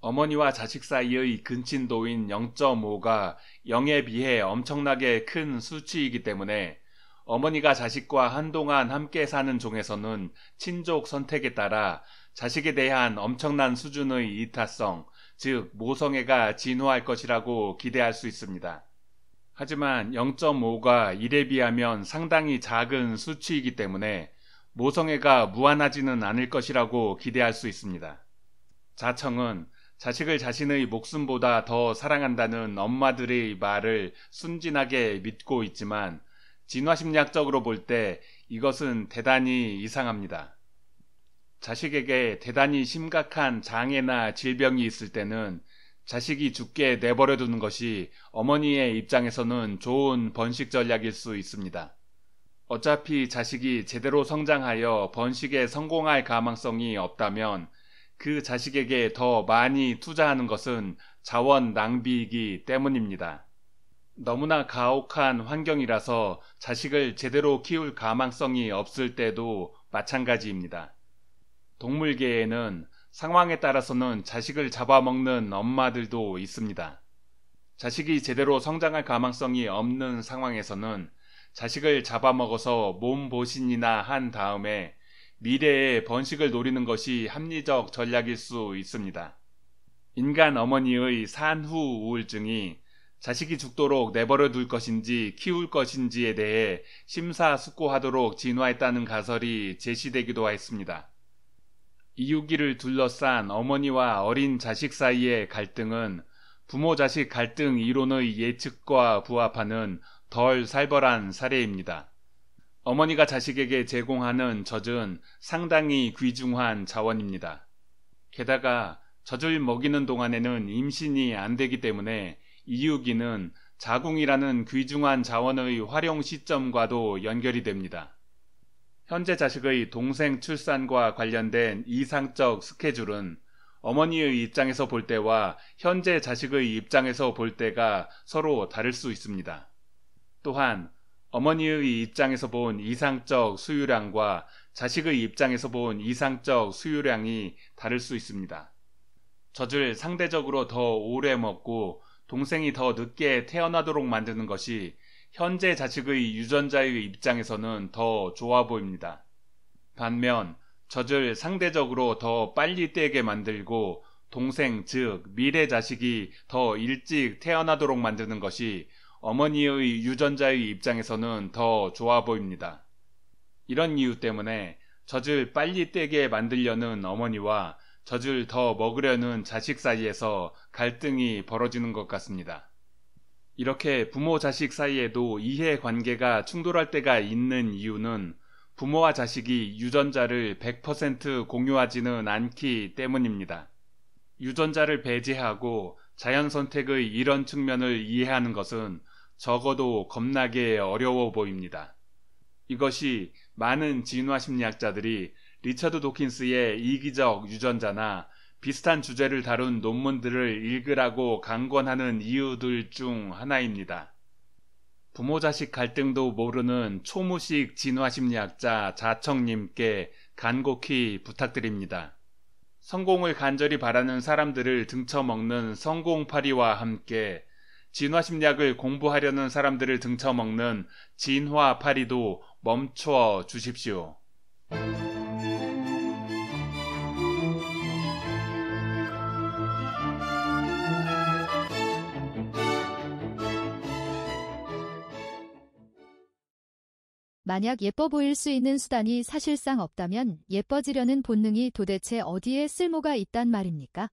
어머니와 자식 사이의 근친도인 0.5가 0에 비해 엄청나게 큰 수치이기 때문에 어머니가 자식과 한동안 함께 사는 종에서는 친족 선택에 따라 자식에 대한 엄청난 수준의 이타성, 즉 모성애가 진화할 것이라고 기대할 수 있습니다. 하지만 0.5가 1에 비하면 상당히 작은 수치이기 때문에 모성애가 무한하지는 않을 것이라고 기대할 수 있습니다. 자청은 자식을 자신의 목숨보다 더 사랑한다는 엄마들의 말을 순진하게 믿고 있지만 진화심리학적으로 볼 때 이것은 대단히 이상합니다. 자식에게 대단히 심각한 장애나 질병이 있을 때는 자식이 죽게 내버려 두는 것이 어머니의 입장에서는 좋은 번식 전략일 수 있습니다. 어차피 자식이 제대로 성장하여 번식에 성공할 가망성이 없다면 그 자식에게 더 많이 투자하는 것은 자원 낭비이기 때문입니다. 너무나 가혹한 환경이라서 자식을 제대로 키울 가망성이 없을 때도 마찬가지입니다. 동물계에는 상황에 따라서는 자식을 잡아먹는 엄마들도 있습니다. 자식이 제대로 성장할 가망성이 없는 상황에서는 자식을 잡아먹어서 몸보신이나 한 다음에 미래의 번식을 노리는 것이 합리적 전략일 수 있습니다. 인간 어머니의 산후 우울증이 자식이 죽도록 내버려 둘 것인지 키울 것인지에 대해 심사숙고하도록 진화했다는 가설이 제시되기도 했습니다. 이유기를 둘러싼 어머니와 어린 자식 사이의 갈등은 부모 자식 갈등 이론의 예측과 부합하는 덜 살벌한 사례입니다. 어머니가 자식에게 제공하는 젖은 상당히 귀중한 자원입니다. 게다가 젖을 먹이는 동안에는 임신이 안 되기 때문에 이유기는 자궁이라는 귀중한 자원의 활용 시점과도 연결이 됩니다. 현재 자식의 동생 출산과 관련된 이상적 스케줄은 어머니의 입장에서 볼 때와 현재 자식의 입장에서 볼 때가 서로 다를 수 있습니다. 또한 어머니의 입장에서 본 이상적 수유량과 자식의 입장에서 본 이상적 수유량이 다를 수 있습니다. 젖을 상대적으로 더 오래 먹고 동생이 더 늦게 태어나도록 만드는 것이 현재 자식의 유전자의 입장에서는 더 좋아 보입니다. 반면 젖을 상대적으로 더 빨리 떼게 만들고 동생 즉 미래 자식이 더 일찍 태어나도록 만드는 것이 어머니의 유전자의 입장에서는 더 좋아 보입니다. 이런 이유 때문에 젖을 빨리 떼게 만들려는 어머니와 젖을 더 먹으려는 자식 사이에서 갈등이 벌어지는 것 같습니다. 이렇게 부모 자식 사이에도 이해 관계가 충돌할 때가 있는 이유는 부모와 자식이 유전자를 100% 공유하지는 않기 때문입니다. 유전자를 배제하고 자연 선택의 이런 측면을 이해하는 것은 적어도 겁나게 어려워 보입니다. 이것이 많은 진화 심리학자들이 리처드 도킨스의 이기적 유전자나 비슷한 주제를 다룬 논문들을 읽으라고 강권하는 이유들 중 하나입니다. 부모 자식 갈등도 모르는 초무식 진화심리학자 자청님께 간곡히 부탁드립니다. 성공을 간절히 바라는 사람들을 등쳐먹는 성공파리와 함께 진화심리학을 공부하려는 사람들을 등쳐먹는 진화파리도 멈춰 주십시오. 만약 예뻐 보일 수 있는 수단이 사실상 없다면 예뻐지려는 본능이 도대체 어디에 쓸모가 있단 말입니까?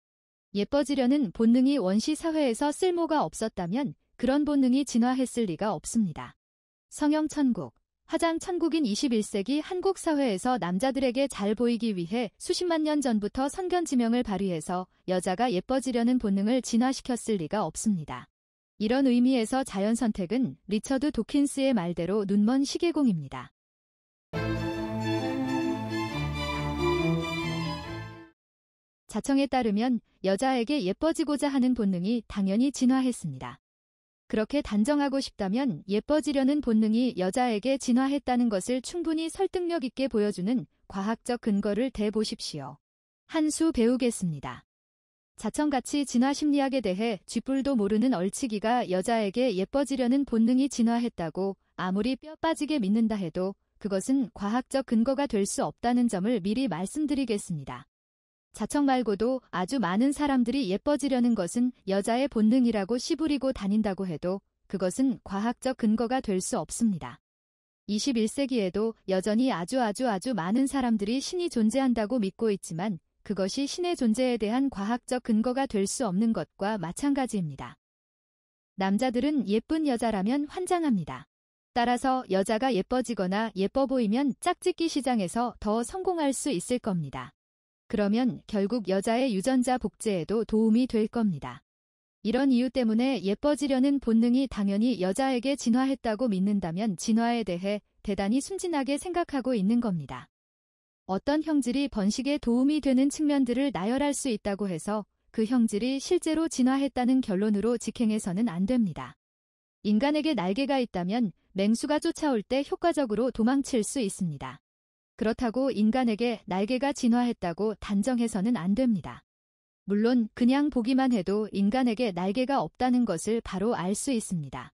예뻐지려는 본능이 원시 사회에서 쓸모가 없었다면 그런 본능이 진화했을 리가 없습니다. 성형 천국, 화장 천국인 21세기 한국 사회에서 남자들에게 잘 보이기 위해 수십만 년 전부터 선견 지명을 발휘해서 여자가 예뻐지려는 본능을 진화시켰을 리가 없습니다. 이런 의미에서 자연 선택은 리처드 도킨스의 말대로 눈먼 시계공입니다. 자청에 따르면 여자에게 예뻐지고자 하는 본능이 당연히 진화했습니다. 그렇게 단정하고 싶다면 예뻐지려는 본능이 여자에게 진화했다는 것을 충분히 설득력 있게 보여주는 과학적 근거를 대보십시오. 한수 배우겠습니다. 자청같이 진화 심리학에 대해 쥐뿔도 모르는 얼치기가 여자에게 예뻐지려는 본능이 진화했다고 아무리 뼈 빠지게 믿는다 해도 그것은 과학적 근거가 될 수 없다는 점을 미리 말씀드리겠습니다. 자청 말고도 아주 많은 사람들이 예뻐지려는 것은 여자의 본능이라고 시부리고 다닌다고 해도 그것은 과학적 근거가 될 수 없습니다. 21세기에도 여전히 아주 아주 아주 많은 사람들이 신이 존재한다고 믿고 있지만 그것이 신의 존재에 대한 과학적 근거가 될 수 없는 것과 마찬가지입니다. 남자들은 예쁜 여자라면 환장합니다. 따라서 여자가 예뻐지거나 예뻐 보이면 짝짓기 시장에서 더 성공할 수 있을 겁니다. 그러면 결국 여자의 유전자 복제에도 도움이 될 겁니다. 이런 이유 때문에 예뻐지려는 본능이 당연히 여자에게 진화했다고 믿는다면 진화에 대해 대단히 순진하게 생각하고 있는 겁니다. 어떤 형질이 번식에 도움이 되는 측면들을 나열할 수 있다고 해서 그 형질이 실제로 진화했다는 결론으로 직행해서는 안 됩니다. 인간에게 날개가 있다면 맹수가 쫓아올 때 효과적으로 도망칠 수 있습니다. 그렇다고 인간에게 날개가 진화했다고 단정해서는 안 됩니다. 물론 그냥 보기만 해도 인간에게 날개가 없다는 것을 바로 알 수 있습니다.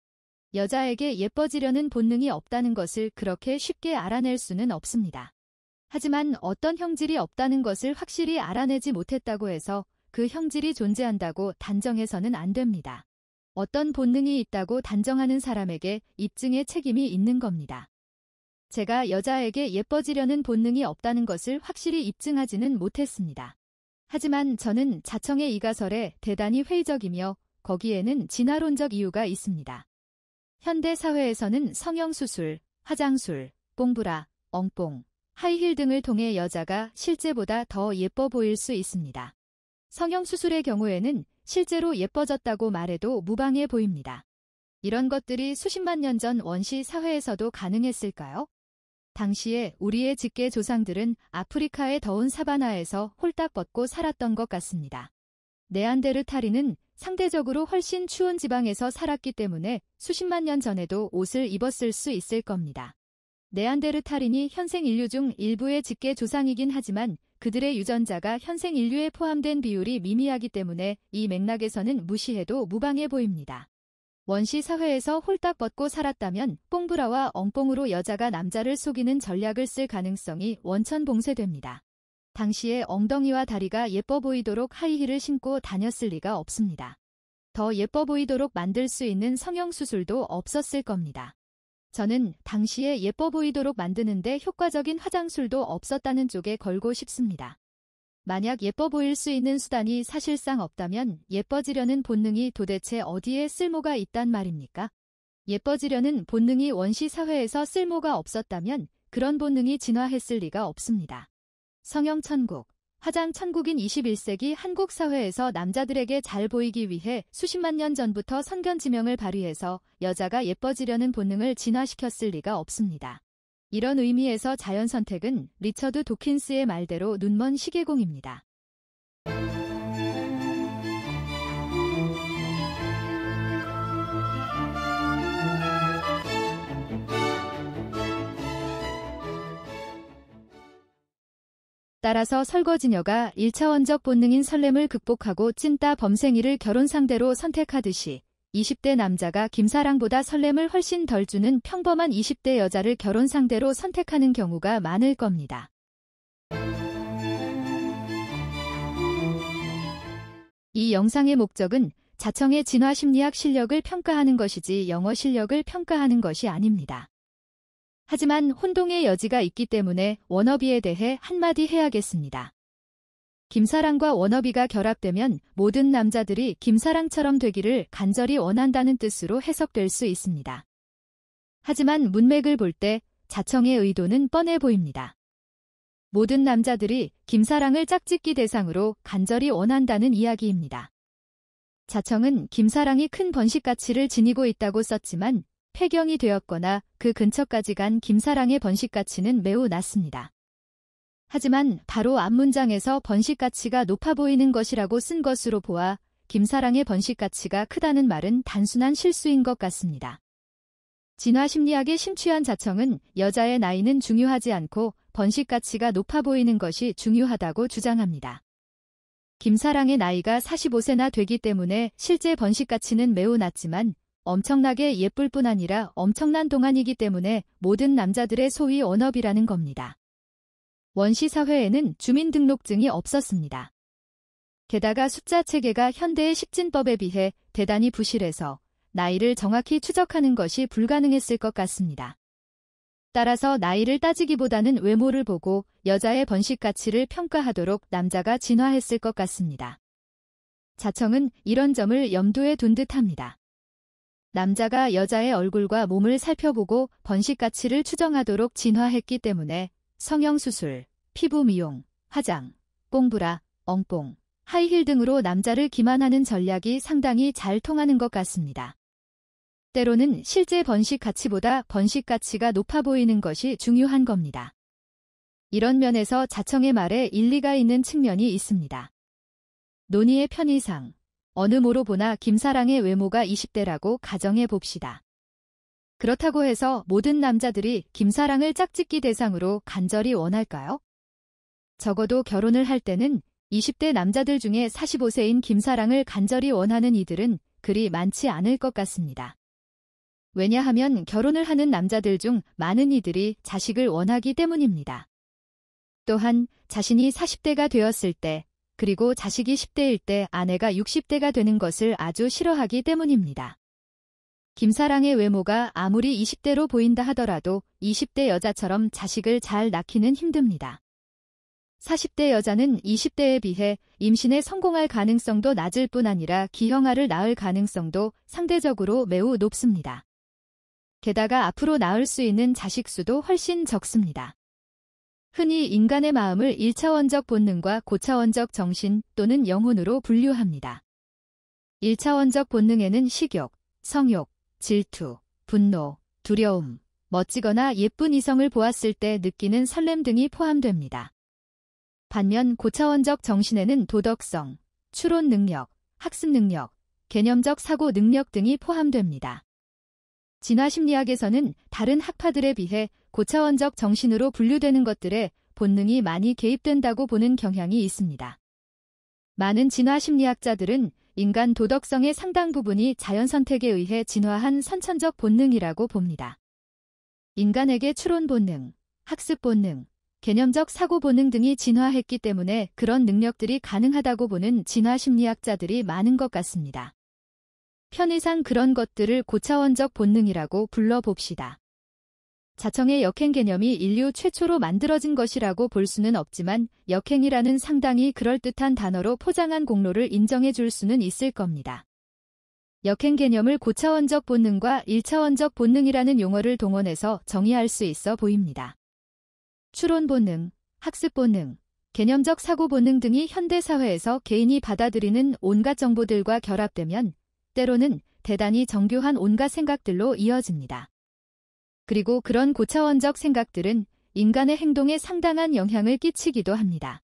여자에게 예뻐지려는 본능이 없다는 것을 그렇게 쉽게 알아낼 수는 없습니다. 하지만 어떤 형질이 없다는 것을 확실히 알아내지 못했다고 해서 그 형질이 존재한다고 단정해서는 안 됩니다. 어떤 본능이 있다고 단정하는 사람에게 입증의 책임이 있는 겁니다. 제가 여자에게 예뻐지려는 본능이 없다는 것을 확실히 입증하지는 못했습니다. 하지만 저는 자청의 이가설에 대단히 회의적이며 거기에는 진화론적 이유가 있습니다. 현대 사회에서는 성형수술, 화장술, 뽕부라 엉뽕, 하이힐 등을 통해 여자가 실제보다 더 예뻐 보일 수 있습니다. 성형수술의 경우에는 실제로 예뻐졌다고 말해도 무방해 보입니다. 이런 것들이 수십만 년 전 원시 사회에서도 가능했을까요? 당시에 우리의 직계 조상들은 아프리카의 더운 사바나에서 홀딱 벗고 살았던 것 같습니다. 네안데르탈인은 상대적으로 훨씬 추운 지방에서 살았기 때문에 수십만 년 전에도 옷을 입었을 수 있을 겁니다. 네안데르탈인이 현생 인류 중 일부의 직계 조상이긴 하지만 그들의 유전자가 현생 인류에 포함된 비율이 미미하기 때문에 이 맥락에서는 무시해도 무방해 보입니다. 원시 사회에서 홀딱 벗고 살았다면 뽕브라와 엉뽕으로 여자가 남자를 속이는 전략을 쓸 가능성이 원천 봉쇄됩니다. 당시에 엉덩이와 다리가 예뻐 보이도록 하이힐을 신고 다녔을 리가 없습니다. 더 예뻐 보이도록 만들 수 있는 성형수술도 없었을 겁니다. 저는 당시에 예뻐 보이도록 만드는데 효과적인 화장술도 없었다는 쪽에 걸고 싶습니다. 만약 예뻐 보일 수 있는 수단이 사실상 없다면 예뻐지려는 본능이 도대체 어디에 쓸모가 있단 말입니까? 예뻐지려는 본능이 원시 사회에서 쓸모가 없었다면 그런 본능이 진화했을 리가 없습니다. 성형 천국 화장 천국인 21세기 한국 사회에서 남자들에게 잘 보이기 위해 수십만 년 전부터 선견지명을 발휘해서 여자가 예뻐지려는 본능을 진화시켰을 리가 없습니다. 이런 의미에서 자연 선택은 리처드 도킨스의 말대로 눈먼 시계공입니다. 따라서 설거지녀가 1차원적 본능인 설렘을 극복하고 찐따 범생이를 결혼 상대로 선택하듯이 20대 남자가 김사랑보다 설렘을 훨씬 덜 주는 평범한 20대 여자를 결혼 상대로 선택하는 경우가 많을 겁니다. 이 영상의 목적은 자청의 진화 심리학 실력을 평가하는 것이지 영어 실력을 평가하는 것이 아닙니다. 하지만 혼동의 여지가 있기 때문에 워너비에 대해 한마디 해야겠습니다. 김사랑과 워너비가 결합되면 모든 남자들이 김사랑처럼 되기를 간절히 원한다는 뜻으로 해석될 수 있습니다. 하지만 문맥을 볼 때 자청의 의도는 뻔해 보입니다. 모든 남자들이 김사랑을 짝짓기 대상으로 간절히 원한다는 이야기입니다. 자청은 김사랑이 큰 번식 가치를 지니고 있다고 썼지만 폐경이 되었거나 그 근처까지 간 김사랑의 번식 가치는 매우 낮습니다. 하지만 바로 앞 문장에서 번식 가치가 높아 보이는 것이라고 쓴 것으로 보아 김사랑의 번식 가치가 크다는 말은 단순한 실수인 것 같습니다. 진화 심리학에 심취한 자청은 여자의 나이는 중요하지 않고 번식 가치가 높아 보이는 것이 중요하다고 주장합니다. 김사랑의 나이가 45세나 되기 때문에 실제 번식 가치는 매우 낮지만 엄청나게 예쁠 뿐 아니라 엄청난 동안이기 때문에 모든 남자들의 소위 언업이라는 겁니다. 원시 사회에는 주민등록증이 없었습니다. 게다가 숫자 체계가 현대의 식진법에 비해 대단히 부실해서 나이를 정확히 추적하는 것이 불가능했을 것 같습니다. 따라서 나이를 따지기보다는 외모를 보고 여자의 번식 가치를 평가하도록 남자가 진화했을 것 같습니다. 자청은 이런 점을 염두에 둔 듯합니다. 남자가 여자의 얼굴과 몸을 살펴보고 번식 가치를 추정하도록 진화했기 때문에 성형수술, 피부 미용, 화장, 뽕브라, 엉뽕, 하이힐 등으로 남자를 기만하는 전략이 상당히 잘 통하는 것 같습니다. 때로는 실제 번식 가치보다 번식 가치가 높아 보이는 것이 중요한 겁니다. 이런 면에서 자청의 말에 일리가 있는 측면이 있습니다. 논의의 편의상 어느 모로 보나 김사랑의 외모가 20대라고 가정해 봅시다. 그렇다고 해서 모든 남자들이 김사랑을 짝짓기 대상으로 간절히 원할까요? 적어도 결혼을 할 때는 20대 남자들 중에 45세인 김사랑을 간절히 원하는 이들은 그리 많지 않을 것 같습니다. 왜냐하면 결혼을 하는 남자들 중 많은 이들이 자식을 원하기 때문입니다. 또한 자신이 40대가 되었을 때 그리고 자식이 10대일 때 아내가 60대가 되는 것을 아주 싫어하기 때문입니다. 김사랑의 외모가 아무리 20대로 보인다 하더라도 20대 여자처럼 자식을 잘 낳기는 힘듭니다. 40대 여자는 20대에 비해 임신에 성공할 가능성도 낮을 뿐 아니라 기형아를 낳을 가능성도 상대적으로 매우 높습니다. 게다가 앞으로 낳을 수 있는 자식 수도 훨씬 적습니다. 흔히 인간의 마음을 1차원적 본능과 고차원적 정신 또는 영혼으로 분류합니다. 1차원적 본능에는 식욕, 성욕, 질투, 분노, 두려움, 멋지거나 예쁜 이성을 보았을 때 느끼는 설렘 등이 포함됩니다. 반면 고차원적 정신에는 도덕성, 추론 능력, 학습 능력, 개념적 사고 능력 등이 포함됩니다. 진화심리학에서는 다른 학파들에 비해 고차원적 정신으로 분류되는 것들에 본능이 많이 개입된다고 보는 경향이 있습니다. 많은 진화 심리학자들은 인간 도덕성의 상당 부분이 자연 선택에 의해 진화한 선천적 본능이라고 봅니다. 인간에게 추론 본능, 학습 본능, 개념적 사고 본능 등이 진화했기 때문에 그런 능력들이 가능하다고 보는 진화 심리학자들이 많은 것 같습니다. 편의상 그런 것들을 고차원적 본능이라고 불러봅시다. 자청의 역행 개념이 인류 최초로 만들어진 것이라고 볼 수는 없지만 역행이라는 상당히 그럴듯한 단어로 포장한 공로를 인정해 줄 수는 있을 겁니다. 역행 개념을 고차원적 본능과 1차원적 본능이라는 용어를 동원해서 정의할 수 있어 보입니다. 추론 본능, 학습 본능, 개념적 사고 본능 등이 현대사회에서 개인이 받아들이는 온갖 정보들과 결합되면 때로는 대단히 정교한 온갖 생각들로 이어집니다. 그리고 그런 고차원적 생각들은 인간의 행동에 상당한 영향을 끼치기도 합니다.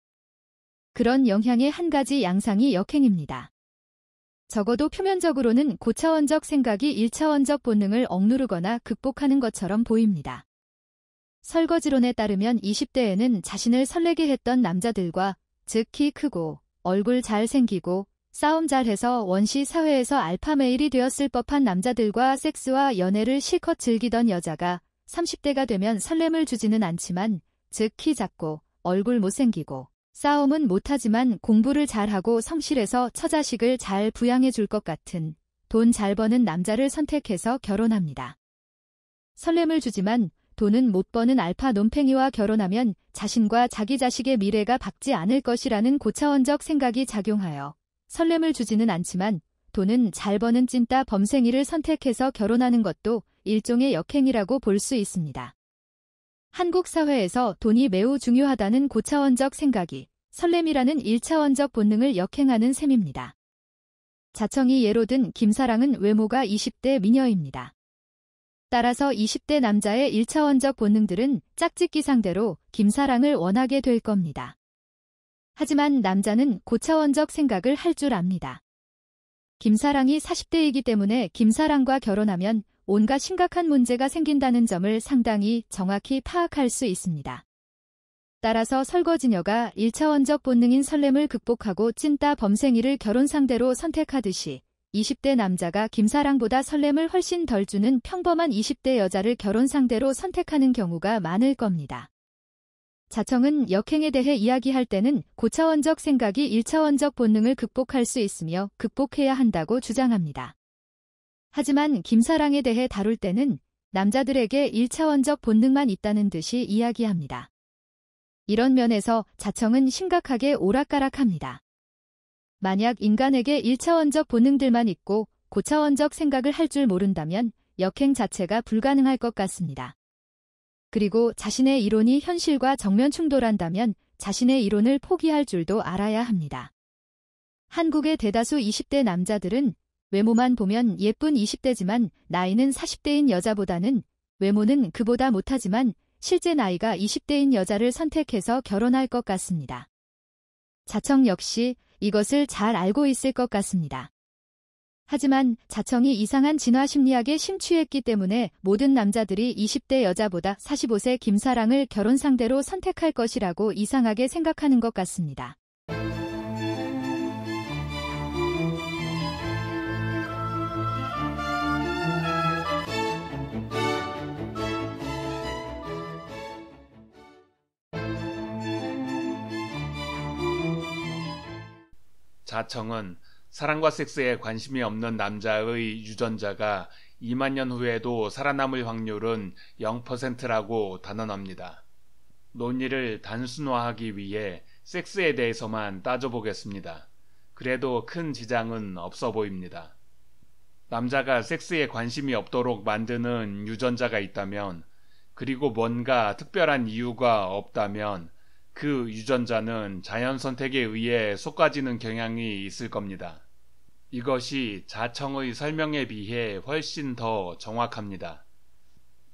그런 영향의 한 가지 양상이 역행입니다. 적어도 표면적으로는 고차원적 생각이 1차원적 본능을 억누르거나 극복하는 것처럼 보입니다. 설거지론에 따르면 20대에는 자신을 설레게 했던 남자들과 즉 키 크고 얼굴 잘생기고 싸움 잘해서 원시 사회에서 알파메일이 되었을 법한 남자들과 섹스와 연애를 실컷 즐기던 여자가 30대가 되면 설렘을 주지는 않지만 즉 키 작고 얼굴 못생기고 싸움은 못하지만 공부를 잘하고 성실해서 처자식을 잘 부양해 줄 것 같은 돈 잘 버는 남자를 선택해서 결혼합니다. 설렘을 주지만 돈은 못 버는 알파 논팽이와 결혼하면 자신과 자기 자식의 미래가 밝지 않을 것이라는 고차원적 생각이 작용하여 설렘을 주지는 않지만 돈은 잘 버는 찐따 범생이를 선택해서 결혼하는 것도 일종의 역행이라고 볼 수 있습니다. 한국 사회에서 돈이 매우 중요하다는 고차원적 생각이 설렘이라는 1차원적 본능을 역행하는 셈입니다. 자청이 예로 든 김사랑은 외모가 20대 미녀입니다. 따라서 20대 남자의 1차원적 본능들은 짝짓기 상대로 김사랑을 원하게 될 겁니다. 하지만 남자는 고차원적 생각을 할 줄 압니다. 김사랑이 40대이기 때문에 김사랑과 결혼하면 온갖 심각한 문제가 생긴다는 점을 상당히 정확히 파악할 수 있습니다. 따라서 설거지녀가 1차원적 본능인 설렘을 극복하고 찐따 범생이를 결혼 상대로 선택하듯이 20대 남자가 김사랑보다 설렘을 훨씬 덜 주는 평범한 20대 여자를 결혼 상대로 선택하는 경우가 많을 겁니다. 자청은 역행에 대해 이야기할 때는 고차원적 생각이 1차원적 본능을 극복할 수 있으며 극복해야 한다고 주장합니다. 하지만 김사랑에 대해 다룰 때는 남자들에게 1차원적 본능만 있다는 듯이 이야기합니다. 이런 면에서 자청은 심각하게 오락가락합니다. 만약 인간에게 1차원적 본능들만 있고 고차원적 생각을 할 줄 모른다면 역행 자체가 불가능할 것 같습니다. 그리고 자신의 이론이 현실과 정면 충돌한다면 자신의 이론을 포기할 줄도 알아야 합니다. 한국의 대다수 20대 남자들은 외모만 보면 예쁜 20대지만 나이는 40대인 여자보다는 외모는 그보다 못하지만 실제 나이가 20대인 여자를 선택해서 결혼할 것 같습니다. 자청 역시 이것을 잘 알고 있을 것 같습니다. 하지만 자청이 이상한 진화 심리학에 심취했기 때문에 모든 남자들이 20대 여자보다 45세 김사랑을 결혼 상대로 선택할 것이라고 이상하게 생각하는 것 같습니다. 자청은 사랑과 섹스에 관심이 없는 남자의 유전자가 2만 년 후에도 살아남을 확률은 0%라고 단언합니다. 논의를 단순화하기 위해 섹스에 대해서만 따져보겠습니다. 그래도 큰 지장은 없어 보입니다. 남자가 섹스에 관심이 없도록 만드는 유전자가 있다면, 그리고 뭔가 특별한 이유가 없다면, 그 유전자는 자연 선택에 의해 속아지는 경향이 있을 겁니다. 이것이 자청의 설명에 비해 훨씬 더 정확합니다.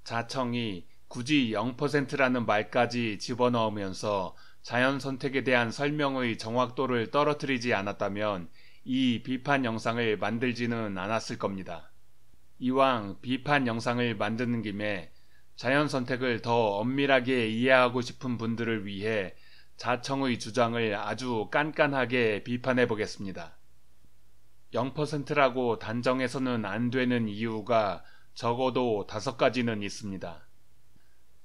자청이 굳이 0%라는 말까지 집어넣으면서 자연 선택에 대한 설명의 정확도를 떨어뜨리지 않았다면 이 비판 영상을 만들지는 않았을 겁니다. 이왕 비판 영상을 만드는 김에 자연 선택을 더 엄밀하게 이해하고 싶은 분들을 위해 자청의 주장을 아주 깐깐하게 비판해 보겠습니다. 0%라고 단정해서는 안 되는 이유가 적어도 다섯 가지는 있습니다.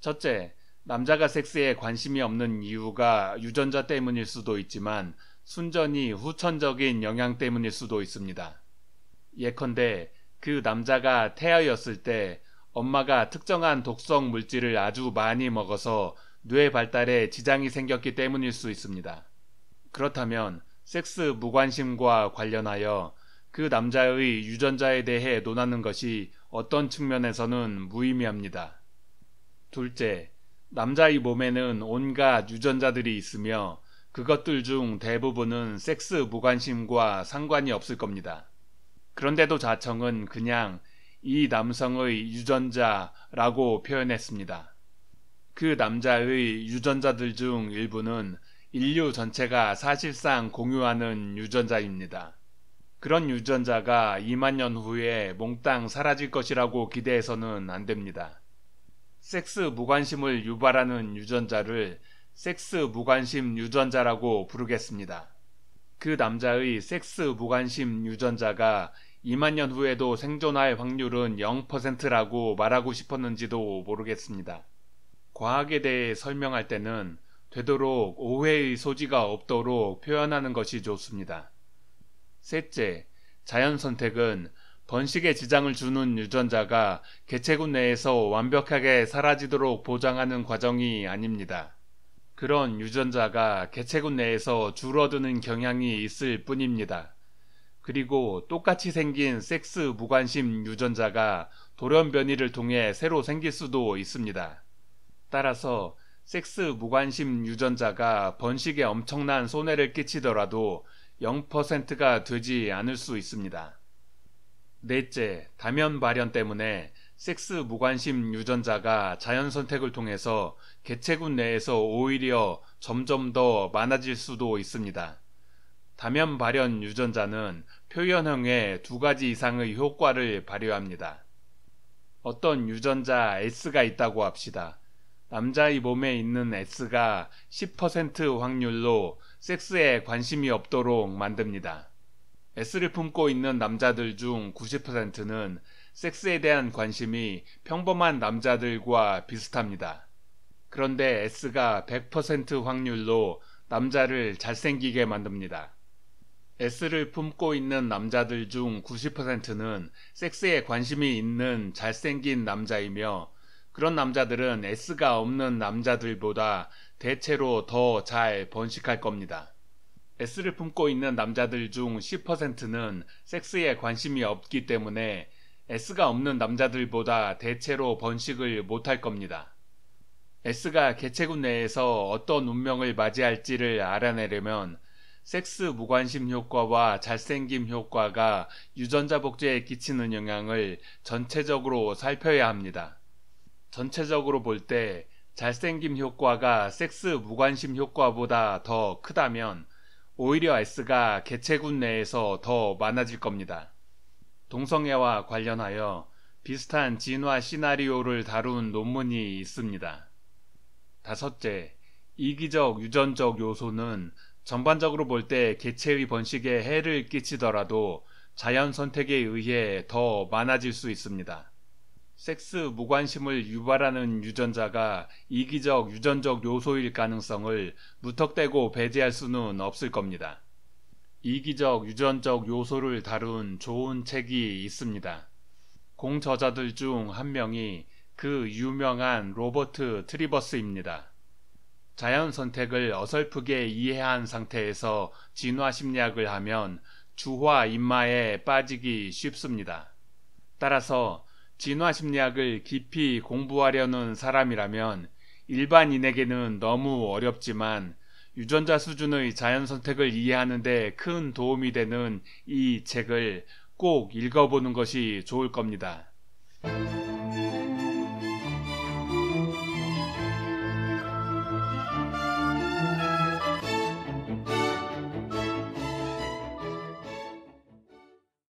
첫째, 남자가 섹스에 관심이 없는 이유가 유전자 때문일 수도 있지만 순전히 후천적인 영향 때문일 수도 있습니다. 예컨대 그 남자가 태아였을 때 엄마가 특정한 독성 물질을 아주 많이 먹어서 뇌 발달에 지장이 생겼기 때문일 수 있습니다. 그렇다면 섹스 무관심과 관련하여 그 남자의 유전자에 대해 논하는 것이 어떤 측면에서는 무의미합니다. 둘째, 남자의 몸에는 온갖 유전자들이 있으며 그것들 중 대부분은 섹스 무관심과 상관이 없을 겁니다. 그런데도 자청은 그냥 이 남성의 유전자라고 표현했습니다. 그 남자의 유전자들 중 일부는 인류 전체가 사실상 공유하는 유전자입니다. 그런 유전자가 2만 년 후에 몽땅 사라질 것이라고 기대해서는 안 됩니다. 섹스 무관심을 유발하는 유전자를 섹스 무관심 유전자라고 부르겠습니다. 그 남자의 섹스 무관심 유전자가 2만 년 후에도 생존할 확률은 0%라고 말하고 싶었는지도 모르겠습니다. 과학에 대해 설명할 때는 되도록 오해의 소지가 없도록 표현하는 것이 좋습니다. 셋째, 자연 선택은 번식에 지장을 주는 유전자가 개체군 내에서 완벽하게 사라지도록 보장하는 과정이 아닙니다. 그런 유전자가 개체군 내에서 줄어드는 경향이 있을 뿐입니다. 그리고 똑같이 생긴 섹스 무관심 유전자가 돌연 변이를 통해 새로 생길 수도 있습니다. 따라서 섹스 무관심 유전자가 번식에 엄청난 손해를 끼치더라도 0%가 되지 않을 수 있습니다. 넷째, 다면 발현 때문에 섹스 무관심 유전자가 자연 선택을 통해서 개체군 내에서 오히려 점점 더 많아질 수도 있습니다. 다면 발현 유전자는 표현형의 두 가지 이상의 효과를 발휘합니다. 어떤 유전자 S가 있다고 합시다. 남자의 몸에 있는 S가 10% 확률로 섹스에 관심이 없도록 만듭니다. S를 품고 있는 남자들 중 90%는 섹스에 대한 관심이 평범한 남자들과 비슷합니다. 그런데 S가 100% 확률로 남자를 잘생기게 만듭니다. S를 품고 있는 남자들 중 90%는 섹스에 관심이 있는 잘생긴 남자이며 그런 남자들은 S가 없는 남자들보다 대체로 더 잘 번식할 겁니다. S를 품고 있는 남자들 중 10%는 섹스에 관심이 없기 때문에 S가 없는 남자들보다 대체로 번식을 못할 겁니다. S가 개체군 내에서 어떤 운명을 맞이할지를 알아내려면 섹스 무관심 효과와 잘생김 효과가 유전자 복제에 끼치는 영향을 전체적으로 살펴야 합니다. 전체적으로 볼 때 잘생김 효과가 섹스 무관심 효과보다 더 크다면 오히려 S가 개체군 내에서 더 많아질 겁니다. 동성애와 관련하여 비슷한 진화 시나리오를 다룬 논문이 있습니다. 다섯째, 이기적 유전적 요소는 전반적으로 볼 때 개체의 번식에 해를 끼치더라도 자연 선택에 의해 더 많아질 수 있습니다. 섹스 무관심을 유발하는 유전자가 이기적 유전적 요소일 가능성을 무턱대고 배제할 수는 없을 겁니다. 이기적 유전적 요소를 다룬 좋은 책이 있습니다. 공저자들 중 한 명이 그 유명한 로버트 트리버스입니다. 자연 선택을 어설프게 이해한 상태에서 진화 심리학을 하면 주화 인마에 빠지기 쉽습니다. 따라서 진화 심리학을 깊이 공부하려는 사람이라면 일반인에게는 너무 어렵지만 유전자 수준의 자연 선택을 이해하는데 큰 도움이 되는 이 책을 꼭 읽어보는 것이 좋을 겁니다.